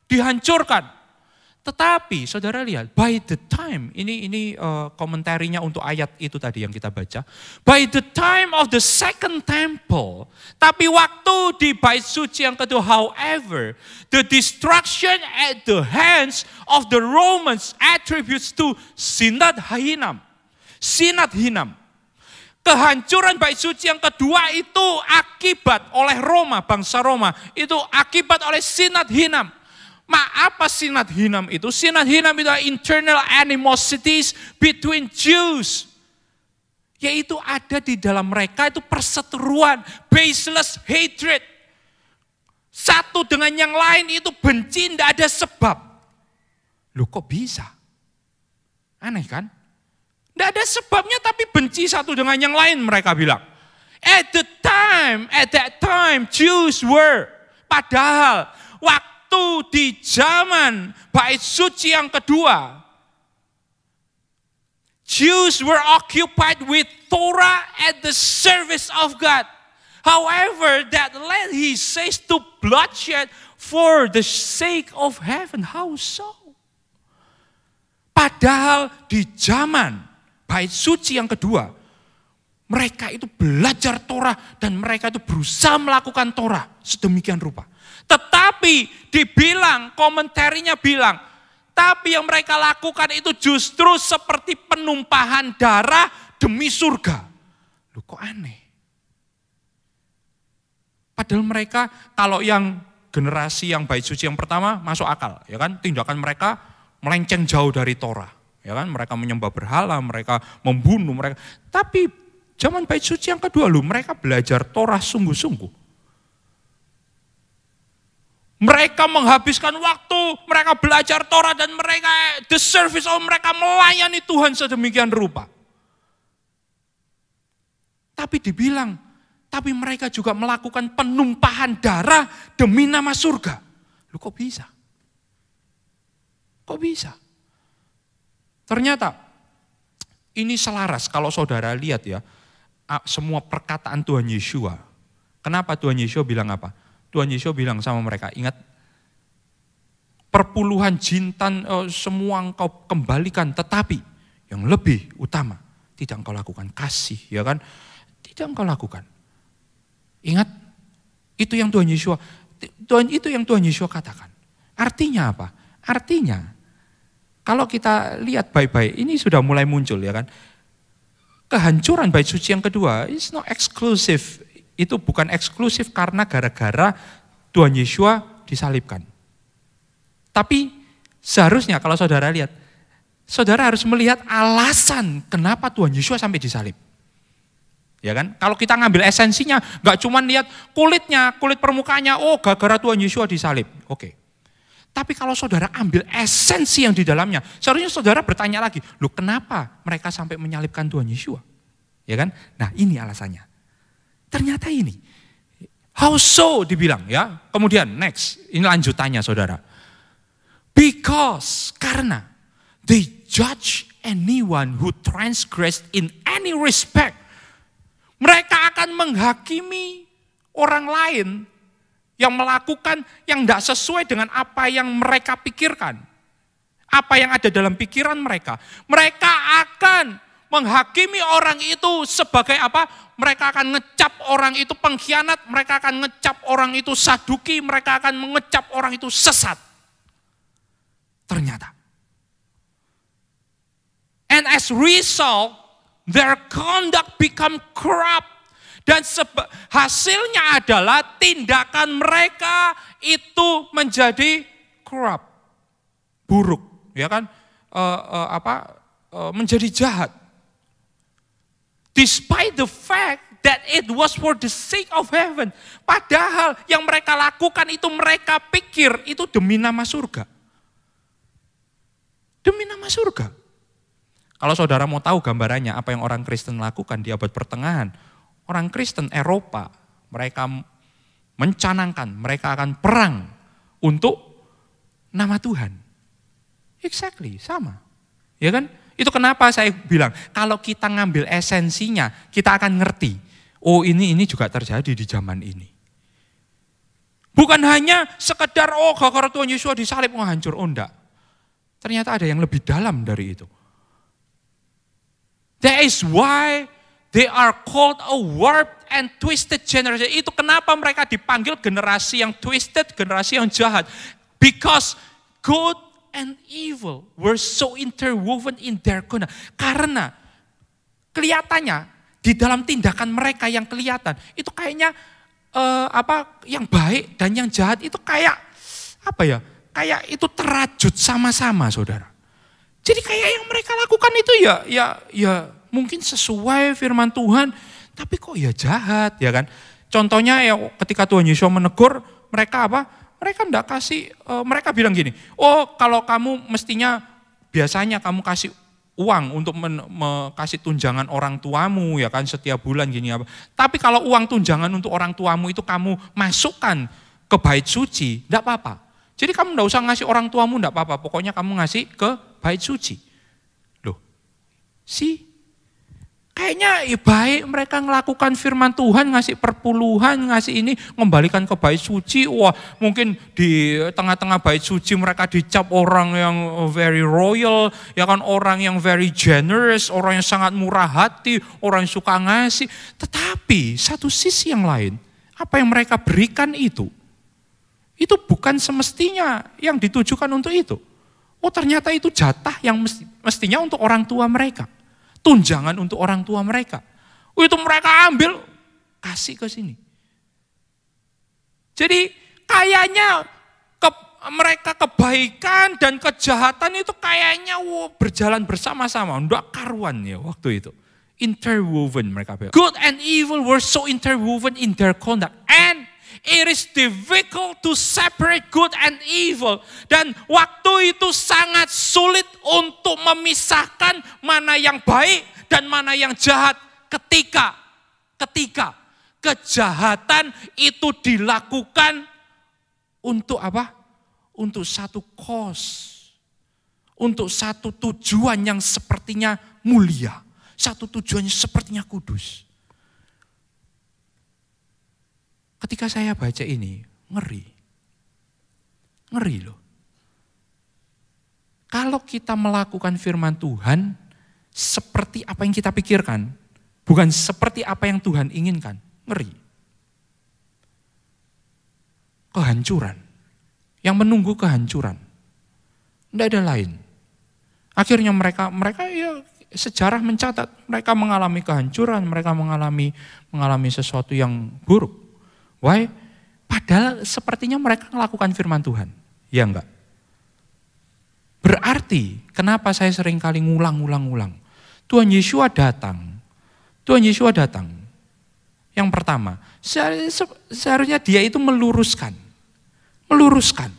Speaker 1: dihancurkan. Tetapi saudara lihat, by the time ini ini uh, eh, komentarinya untuk ayat itu tadi yang kita baca, by the time of the second temple, tapi waktu di bait suci yang kedua, however, the destruction at the hands of the Romans attributes to Sinat Hinam. Sinat Hinam. Kehancuran bait suci yang kedua itu akibat oleh Roma, bangsa Roma, itu akibat oleh Sinat Hinam Ma apa sinat hinam itu? Sinat hinam itu adalah internal animosities between Jews. Yaitu ada di dalam mereka itu perseteruan, baseless hatred. Satu dengan yang lain itu benci, tidak ada sebab. Lu kok bisa? Aneh kan? Tidak ada sebabnya tapi benci satu dengan yang lain mereka bilang. At the time, at that time Jews were. Padahal waktu waktu di zaman bait suci yang kedua, Jews were occupied with Torah at the service of God. However, that led, he says, to bloodshed for the sake of heaven. How so? Padahal di zaman bait suci yang kedua, mereka itu belajar Torah dan mereka itu berusaha melakukan Torah sedemikian rupa. Tetapi dibilang, komentarinya bilang, tapi yang mereka lakukan itu justru seperti penumpahan darah demi surga. Lu kok aneh? Padahal mereka kalau yang generasi yang baik suci yang pertama masuk akal, ya kan? Tindakan mereka melenceng jauh dari Torah, ya kan? Mereka menyembah berhala, mereka membunuh mereka. Tapi zaman bait suci yang kedua lu mereka belajar Torah sungguh-sungguh. Mereka menghabiskan waktu, mereka belajar Torah dan mereka the service of mereka melayani Tuhan sedemikian rupa. Tapi dibilang, tapi mereka juga melakukan penumpahan darah demi nama surga. Lu kok bisa? Kok bisa? Ternyata ini selaras kalau saudara lihat ya, semua perkataan Tuhan Yesus. Kenapa Tuhan Yesus bilang apa? Tuhan Yesus bilang sama mereka, ingat perpuluhan jintan eh, semua engkau kembalikan, tetapi yang lebih utama tidak engkau lakukan kasih, ya kan? Tidak engkau lakukan. Ingat, itu yang Tuhan Yesus Tuhan itu yang Tuhan Yesus katakan. Artinya apa? Artinya kalau kita lihat baik-baik, ini sudah mulai muncul ya kan. Kehancuran bait suci yang kedua is not exclusive itu bukan eksklusif karena gara-gara Tuhan Yesus disalibkan. Tapi seharusnya kalau saudara lihat, saudara harus melihat alasan kenapa Tuhan Yesus sampai disalib. Ya kan? Kalau kita ngambil esensinya, nggak cuma lihat kulitnya, kulit permukaannya, oh gara-gara Tuhan Yesus disalib. Oke. Tapi kalau saudara ambil esensi yang di dalamnya, seharusnya saudara bertanya lagi, lu kenapa mereka sampai menyalibkan Tuhan Yesus? Ya kan? Nah ini alasannya. Ternyata ini. How so dibilang ya. Kemudian next, ini lanjutannya saudara. Because karena they judge anyone who transgressed in any respect. Mereka akan menghakimi orang lain yang melakukan yang tidak sesuai dengan apa yang mereka pikirkan. Apa yang ada dalam pikiran mereka. Mereka akan menghakimi orang itu sebagai apa? Mereka akan ngecap orang itu pengkhianat, mereka akan ngecap orang itu saduki, mereka akan mengecap orang itu sesat. Ternyata. And as result, their conduct become corrupt. Dan hasilnya adalah tindakan mereka itu menjadi corrupt, buruk, ya kan? Uh, uh, apa? Uh, menjadi jahat. Despite the fact that it was for the sake of heaven. Padahal yang mereka lakukan itu mereka pikir itu demi nama surga. Demi nama surga. Kalau saudara mau tahu gambarannya apa yang orang Kristen lakukan di abad pertengahan. Orang Kristen Eropa, mereka mencanangkan mereka akan perang untuk nama Tuhan. Exactly, sama. Ya kan? Itu kenapa saya bilang, kalau kita ngambil esensinya, kita akan ngerti. Oh ini ini juga terjadi di zaman ini. Bukan hanya sekedar, oh gara Tuhan Yesus disalib, oh hancur, oh enggak. Ternyata ada yang lebih dalam dari itu. That is why they are called a warped and twisted generation. Itu kenapa mereka dipanggil generasi yang twisted, generasi yang jahat. Because God and evil were so interwoven in their conduct. Karena kelihatannya di dalam tindakan mereka yang kelihatan itu kayaknya uh, apa yang baik dan yang jahat itu kayak apa ya? Kayak itu terajut sama-sama, saudara. Jadi kayak yang mereka lakukan itu ya, ya, ya mungkin sesuai firman Tuhan, tapi kok ya jahat, ya kan? Contohnya ya ketika Tuhan Yesus menegur mereka apa? Mereka enggak kasih, uh, mereka bilang gini, oh kalau kamu mestinya biasanya kamu kasih uang untuk men, kasih tunjangan orang tuamu ya kan setiap bulan gini apa. Tapi kalau uang tunjangan untuk orang tuamu itu kamu masukkan ke bait suci, enggak apa-apa. Jadi kamu enggak usah ngasih orang tuamu enggak apa-apa, pokoknya kamu ngasih ke bait suci. Loh. Si Kayaknya baik mereka melakukan firman Tuhan, ngasih perpuluhan, ngasih ini, membalikan ke bait suci. Wah mungkin di tengah-tengah bait suci mereka dicap orang yang eh, very royal, ya kan orang yang very generous, orang yang sangat murah hati, orang yang suka ngasih. Tetapi satu sisi yang lain, apa yang mereka berikan itu, itu bukan semestinya yang ditujukan untuk itu. Oh ternyata itu jatah yang mestinya untuk orang tua mereka tunjangan untuk orang tua mereka. Oh, itu mereka ambil, kasih ke sini. Jadi kayaknya ke, mereka kebaikan dan kejahatan itu kayaknya wow, berjalan bersama-sama. Tidak karuan ya waktu itu. Interwoven mereka Good and evil were so interwoven in their conduct. And It is difficult to separate good and evil. Dan waktu itu sangat sulit untuk memisahkan mana yang baik dan mana yang jahat ketika ketika kejahatan itu dilakukan untuk apa? Untuk satu cause. Untuk satu tujuan yang sepertinya mulia. Satu tujuan yang sepertinya kudus. ketika saya baca ini, ngeri. Ngeri loh. Kalau kita melakukan firman Tuhan seperti apa yang kita pikirkan, bukan seperti apa yang Tuhan inginkan, ngeri. Kehancuran. Yang menunggu kehancuran. Tidak ada lain. Akhirnya mereka mereka ya sejarah mencatat mereka mengalami kehancuran, mereka mengalami mengalami sesuatu yang buruk. Why? Padahal sepertinya mereka melakukan firman Tuhan. Ya enggak? Berarti kenapa saya sering kali ngulang-ngulang-ngulang. Tuhan Yesus datang. Tuhan Yesus datang. Yang pertama, seharusnya dia itu meluruskan. Meluruskan.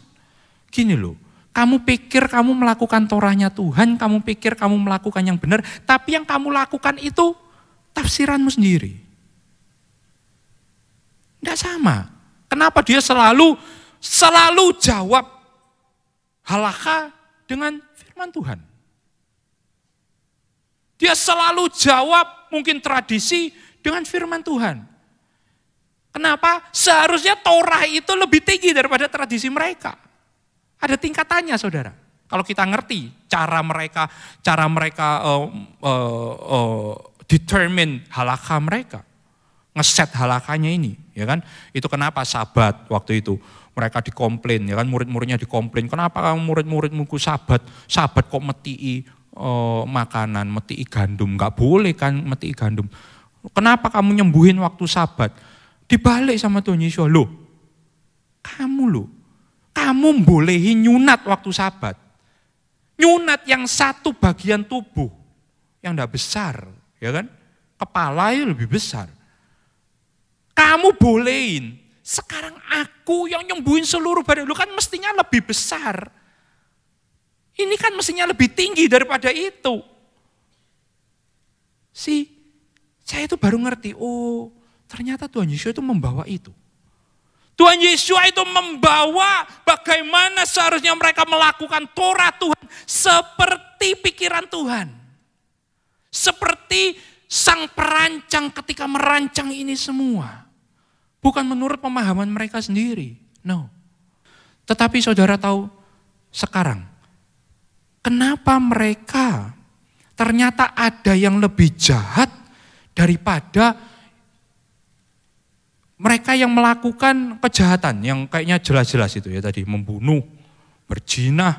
Speaker 1: Gini loh, kamu pikir kamu melakukan torahnya Tuhan, kamu pikir kamu melakukan yang benar, tapi yang kamu lakukan itu tafsiranmu sendiri. Tidak sama. Kenapa dia selalu selalu jawab halaka dengan firman Tuhan? Dia selalu jawab mungkin tradisi dengan firman Tuhan. Kenapa? Seharusnya Torah itu lebih tinggi daripada tradisi mereka. Ada tingkatannya, saudara. Kalau kita ngerti cara mereka, cara mereka uh, uh, uh, determine halakha mereka ngeset halakanya ini, ya kan? Itu kenapa sabat waktu itu mereka dikomplain, ya kan? Murid-muridnya dikomplain, kenapa kamu murid-muridmu murid sabat, sabat kok metii eh, makanan, metii gandum, nggak boleh kan metii gandum. Kenapa kamu nyembuhin waktu sabat? Dibalik sama Tuhan Yesus, loh, kamu loh, kamu bolehin nyunat waktu sabat. Nyunat yang satu bagian tubuh yang tidak besar, ya kan? Kepala ya lebih besar. Kamu bolehin. Sekarang aku yang nyembuhin seluruh badan. Lu kan mestinya lebih besar. Ini kan mestinya lebih tinggi daripada itu. Si, saya itu baru ngerti, oh ternyata Tuhan Yesus itu membawa itu. Tuhan Yesus itu membawa bagaimana seharusnya mereka melakukan Torah Tuhan seperti pikiran Tuhan. Seperti sang perancang ketika merancang ini semua. Bukan menurut pemahaman mereka sendiri. No. Tetapi saudara tahu sekarang, kenapa mereka ternyata ada yang lebih jahat daripada mereka yang melakukan kejahatan yang kayaknya jelas-jelas itu ya tadi membunuh, berjinah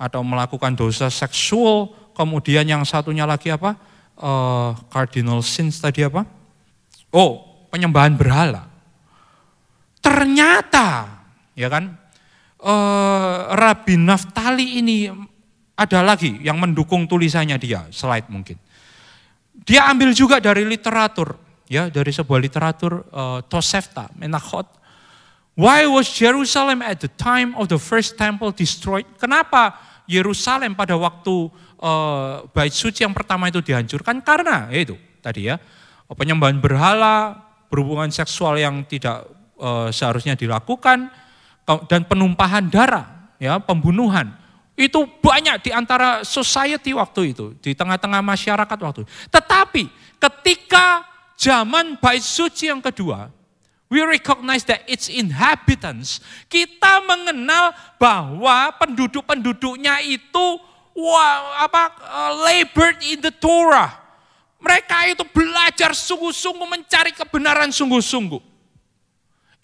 Speaker 1: atau melakukan dosa seksual, kemudian yang satunya lagi apa? Uh, cardinal sins tadi apa? Oh, penyembahan berhala. Ternyata, ya kan, eh, Rabi Naftali ini ada lagi yang mendukung tulisannya dia, slide mungkin. Dia ambil juga dari literatur, ya dari sebuah literatur uh, Tosefta, Menachot. Why was Jerusalem at the time of the first temple destroyed? Kenapa Yerusalem pada waktu uh, bait suci yang pertama itu dihancurkan? Karena ya itu tadi ya penyembahan berhala, berhubungan seksual yang tidak e, seharusnya dilakukan dan penumpahan darah, ya pembunuhan. Itu banyak di antara society waktu itu, di tengah-tengah masyarakat waktu itu. Tetapi ketika zaman bait suci yang kedua, we recognize that its inhabitants, kita mengenal bahwa penduduk-penduduknya itu wah, apa eh, labored in the Torah. Mereka itu belajar sungguh-sungguh mencari kebenaran sungguh-sungguh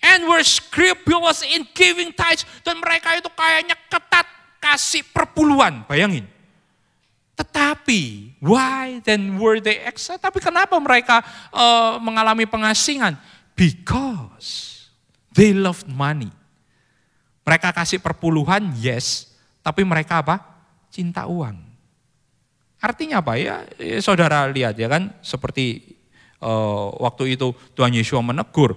Speaker 1: and were scrupulous in giving tithes. Dan mereka itu kayaknya ketat kasih perpuluhan, bayangin. Tetapi, why then were they exiled? Tapi kenapa mereka uh, mengalami pengasingan? Because they loved money. Mereka kasih perpuluhan, yes. Tapi mereka apa? Cinta uang. Artinya apa ya? ya saudara lihat ya kan, seperti uh, waktu itu Tuhan Yesus menegur,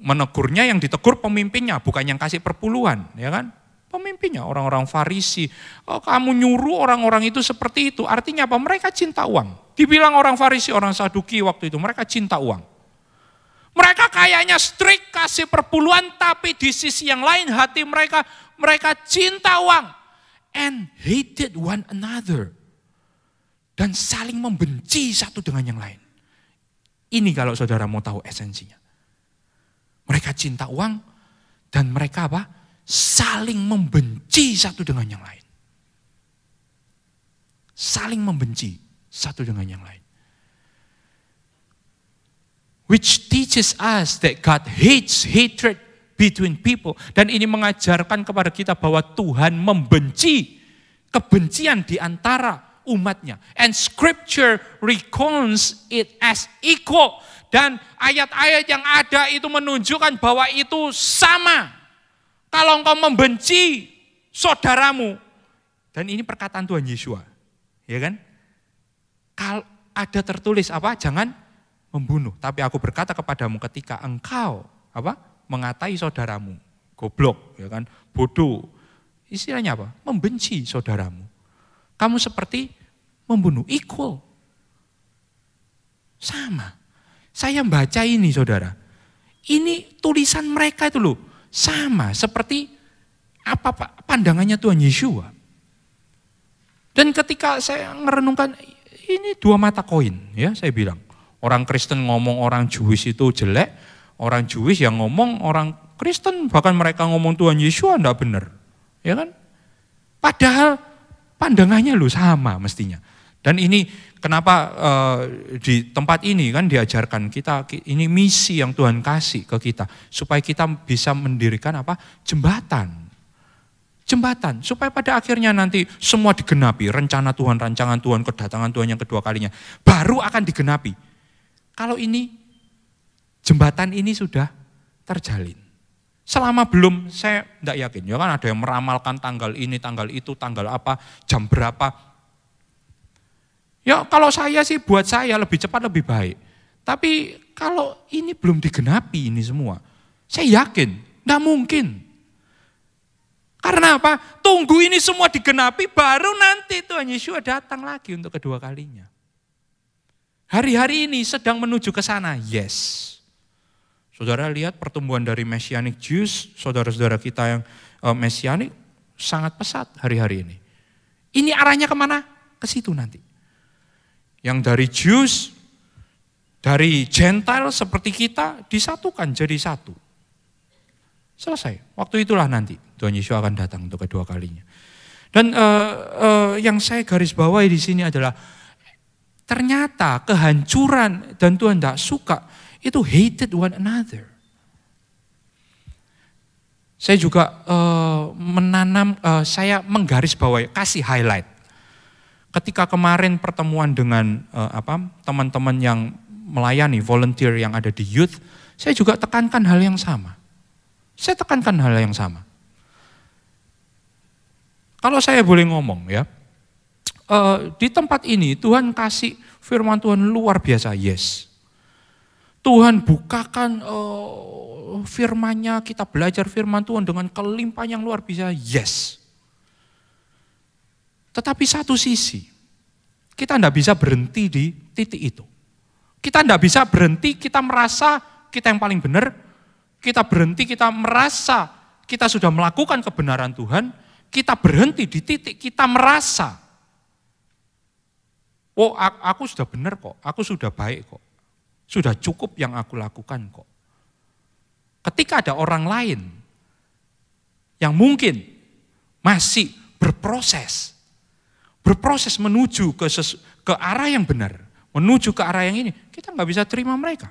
Speaker 1: menegurnya yang ditegur pemimpinnya, bukan yang kasih perpuluhan, ya kan? Pemimpinnya orang-orang Farisi. Oh, kamu nyuruh orang-orang itu seperti itu. Artinya apa? Mereka cinta uang. Dibilang orang Farisi, orang Saduki waktu itu, mereka cinta uang. Mereka kayaknya strik kasih perpuluhan, tapi di sisi yang lain hati mereka, mereka cinta uang. And hated one another. Dan saling membenci satu dengan yang lain. Ini kalau saudara mau tahu esensinya. Mereka cinta uang dan mereka apa? Saling membenci satu dengan yang lain. Saling membenci satu dengan yang lain. Which teaches us that God hates hatred between people. Dan ini mengajarkan kepada kita bahwa Tuhan membenci kebencian di antara umatnya. And scripture recounts it as equal. Dan ayat-ayat yang ada itu menunjukkan bahwa itu sama. Kalau engkau membenci saudaramu. Dan ini perkataan Tuhan Yesus, Ya kan? Kalau ada tertulis apa? Jangan membunuh. Tapi aku berkata kepadamu ketika engkau apa? mengatai saudaramu. Goblok, ya kan? Bodoh. Istilahnya apa? Membenci saudaramu. Kamu seperti membunuh equal. Sama. Saya baca ini saudara. Ini tulisan mereka itu loh. Sama seperti apa pandangannya Tuhan Yeshua. Dan ketika saya merenungkan ini dua mata koin ya saya bilang. Orang Kristen ngomong orang Jewish itu jelek, orang Jewish yang ngomong orang Kristen bahkan mereka ngomong Tuhan Yesus enggak benar. Ya kan? Padahal pandangannya lu sama mestinya. Dan ini Kenapa uh, di tempat ini kan diajarkan kita ini misi yang Tuhan kasih ke kita supaya kita bisa mendirikan apa jembatan jembatan supaya pada akhirnya nanti semua digenapi rencana Tuhan, rancangan Tuhan, kedatangan Tuhan yang kedua kalinya baru akan digenapi. Kalau ini jembatan ini sudah terjalin. Selama belum saya tidak yakin, ya kan ada yang meramalkan tanggal ini, tanggal itu, tanggal apa, jam berapa. Ya kalau saya sih buat saya lebih cepat lebih baik. Tapi kalau ini belum digenapi ini semua, saya yakin tidak mungkin. Karena apa? Tunggu ini semua digenapi baru nanti Tuhan Yesus datang lagi untuk kedua kalinya. Hari-hari ini sedang menuju ke sana, yes. Saudara lihat pertumbuhan dari Messianic Jews, saudara-saudara kita yang eh, Messianic sangat pesat hari-hari ini. Ini arahnya kemana? Ke situ nanti yang dari Jews, dari Gentile seperti kita disatukan jadi satu. Selesai. Waktu itulah nanti Tuhan Yesus akan datang untuk kedua kalinya. Dan uh, uh, yang saya garis bawahi di sini adalah ternyata kehancuran dan Tuhan tidak suka itu hated one another. Saya juga uh, menanam, uh, saya menggaris bawahi, kasih highlight ketika kemarin pertemuan dengan uh, apa teman-teman yang melayani volunteer yang ada di youth, saya juga tekankan hal yang sama. Saya tekankan hal yang sama. Kalau saya boleh ngomong ya, uh, di tempat ini Tuhan kasih firman Tuhan luar biasa, yes. Tuhan bukakan uh, firmannya, kita belajar firman Tuhan dengan kelimpahan yang luar biasa, yes. Tetapi satu sisi, kita tidak bisa berhenti di titik itu. Kita tidak bisa berhenti, kita merasa kita yang paling benar, kita berhenti, kita merasa kita sudah melakukan kebenaran Tuhan, kita berhenti di titik kita merasa. Oh, aku sudah benar kok, aku sudah baik kok, sudah cukup yang aku lakukan kok. Ketika ada orang lain yang mungkin masih berproses, berproses menuju ke, ses, ke arah yang benar, menuju ke arah yang ini, kita nggak bisa terima mereka.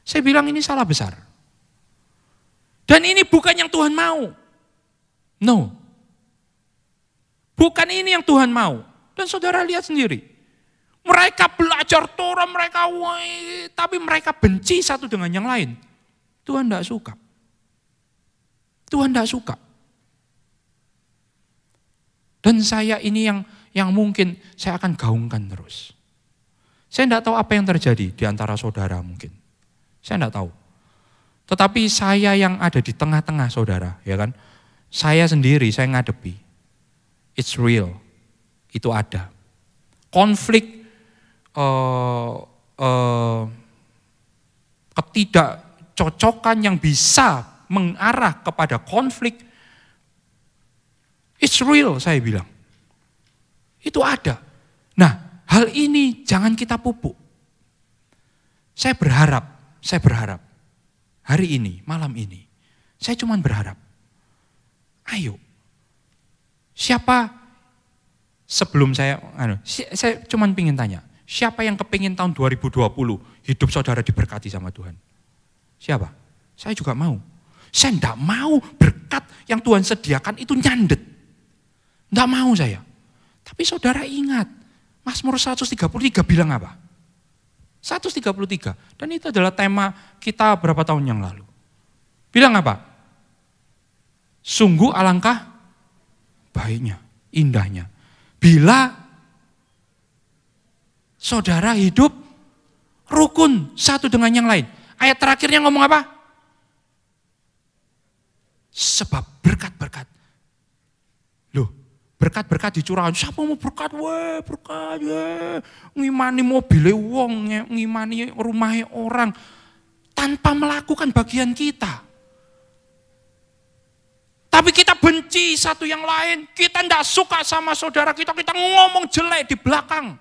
Speaker 1: Saya bilang ini salah besar. Dan ini bukan yang Tuhan mau. No. Bukan ini yang Tuhan mau. Dan saudara lihat sendiri. Mereka belajar Torah, mereka woy, tapi mereka benci satu dengan yang lain. Tuhan tidak suka. Tuhan tidak suka. Dan saya ini yang yang mungkin saya akan gaungkan terus. Saya tidak tahu apa yang terjadi di antara saudara mungkin. Saya tidak tahu. Tetapi saya yang ada di tengah-tengah saudara, ya kan? Saya sendiri, saya ngadepi. It's real. Itu ada. Konflik uh, eh, uh, eh, ketidakcocokan yang bisa mengarah kepada konflik It's real, saya bilang. Itu ada. Nah, hal ini jangan kita pupuk. Saya berharap, saya berharap. Hari ini, malam ini. Saya cuma berharap. Ayo. Siapa sebelum saya, anu, saya cuma ingin tanya. Siapa yang kepingin tahun 2020 hidup saudara diberkati sama Tuhan? Siapa? Saya juga mau. Saya tidak mau berkat yang Tuhan sediakan itu nyandet. Tidak mau saya. Tapi saudara ingat, Mazmur 133 bilang apa? 133. Dan itu adalah tema kita berapa tahun yang lalu. Bilang apa? Sungguh alangkah baiknya, indahnya. Bila saudara hidup rukun satu dengan yang lain. Ayat terakhirnya ngomong apa? Sebab berkat-berkat berkat-berkat dicurahkan. Siapa mau berkat? Weh, berkat. Weh. Ngimani mobilnya wong, ngimani rumahnya orang. Tanpa melakukan bagian kita. Tapi kita benci satu yang lain. Kita tidak suka sama saudara kita. Kita ngomong jelek di belakang.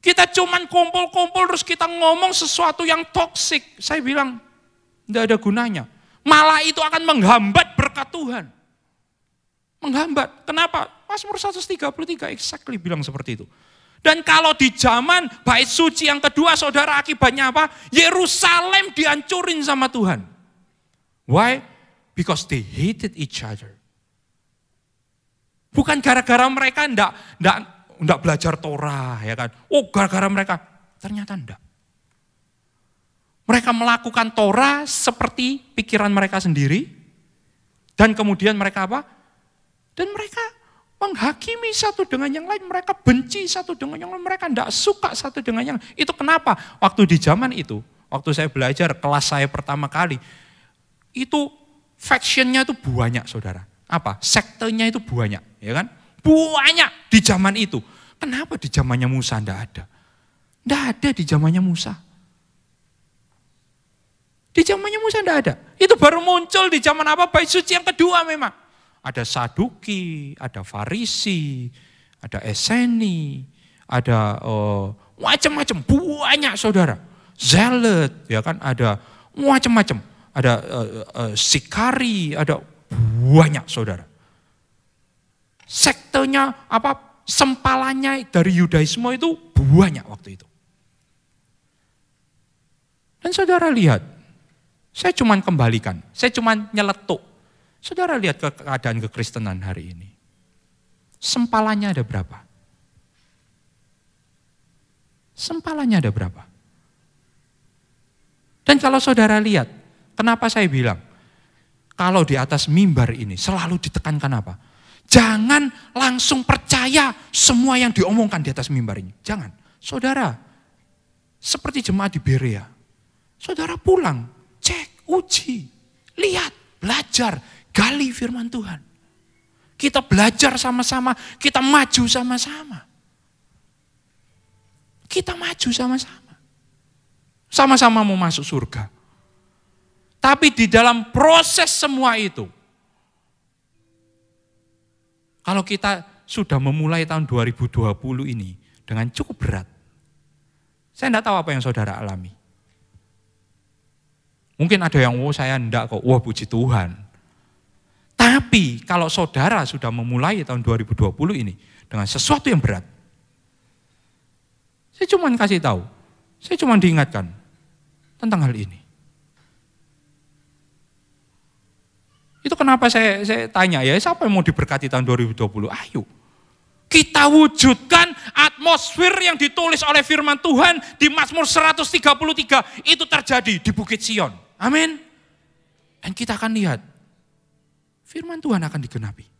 Speaker 1: Kita cuman kumpul-kumpul terus kita ngomong sesuatu yang toksik. Saya bilang, tidak ada gunanya. Malah itu akan menghambat berkat Tuhan. Menghambat. Kenapa? Mazmur 133 exactly bilang seperti itu. Dan kalau di zaman bait suci yang kedua saudara akibatnya apa? Yerusalem dihancurin sama Tuhan. Why? Because they hated each other. Bukan gara-gara mereka ndak ndak ndak belajar Torah ya kan. Oh, gara-gara mereka. Ternyata ndak. Mereka melakukan Torah seperti pikiran mereka sendiri dan kemudian mereka apa? Dan mereka menghakimi satu dengan yang lain, mereka benci satu dengan yang lain, mereka tidak suka satu dengan yang lain. Itu kenapa? Waktu di zaman itu, waktu saya belajar kelas saya pertama kali, itu factionnya itu banyak saudara. Apa? Sektenya itu banyak, ya kan? Banyak di zaman itu. Kenapa di zamannya Musa tidak ada? Tidak ada di zamannya Musa. Di zamannya Musa tidak ada. Itu baru muncul di zaman apa? Baik suci yang kedua memang. Ada Saduki, ada Farisi, ada Eseni, ada uh, eh, macam-macam banyak saudara. Zealot ya kan ada macam-macam. Ada uh, eh, uh, eh, Sikari, ada banyak saudara. Sektenya apa sempalannya dari Yudaisme itu banyak waktu itu. Dan saudara lihat, saya cuman kembalikan, saya cuman nyeletuk Saudara lihat ke keadaan kekristenan hari ini. Sempalanya ada berapa? Sempalannya ada berapa? Dan kalau saudara lihat, kenapa saya bilang, kalau di atas mimbar ini selalu ditekankan apa? Jangan langsung percaya semua yang diomongkan di atas mimbar ini. Jangan. Saudara, seperti jemaat di Berea, saudara pulang, cek, uji, lihat, belajar, gali firman Tuhan. Kita belajar sama-sama, kita maju sama-sama. Kita maju sama-sama. Sama-sama mau masuk surga. Tapi di dalam proses semua itu, kalau kita sudah memulai tahun 2020 ini dengan cukup berat, saya tidak tahu apa yang saudara alami. Mungkin ada yang, oh saya enggak kok, wah puji Tuhan. Tapi kalau saudara sudah memulai tahun 2020 ini dengan sesuatu yang berat, saya cuma kasih tahu, saya cuma diingatkan tentang hal ini. Itu kenapa saya, saya tanya ya, siapa yang mau diberkati tahun 2020? Ayo, kita wujudkan atmosfer yang ditulis oleh firman Tuhan di Mazmur 133 itu terjadi di Bukit Sion. Amin. Dan kita akan lihat firman Tuhan akan digenapi.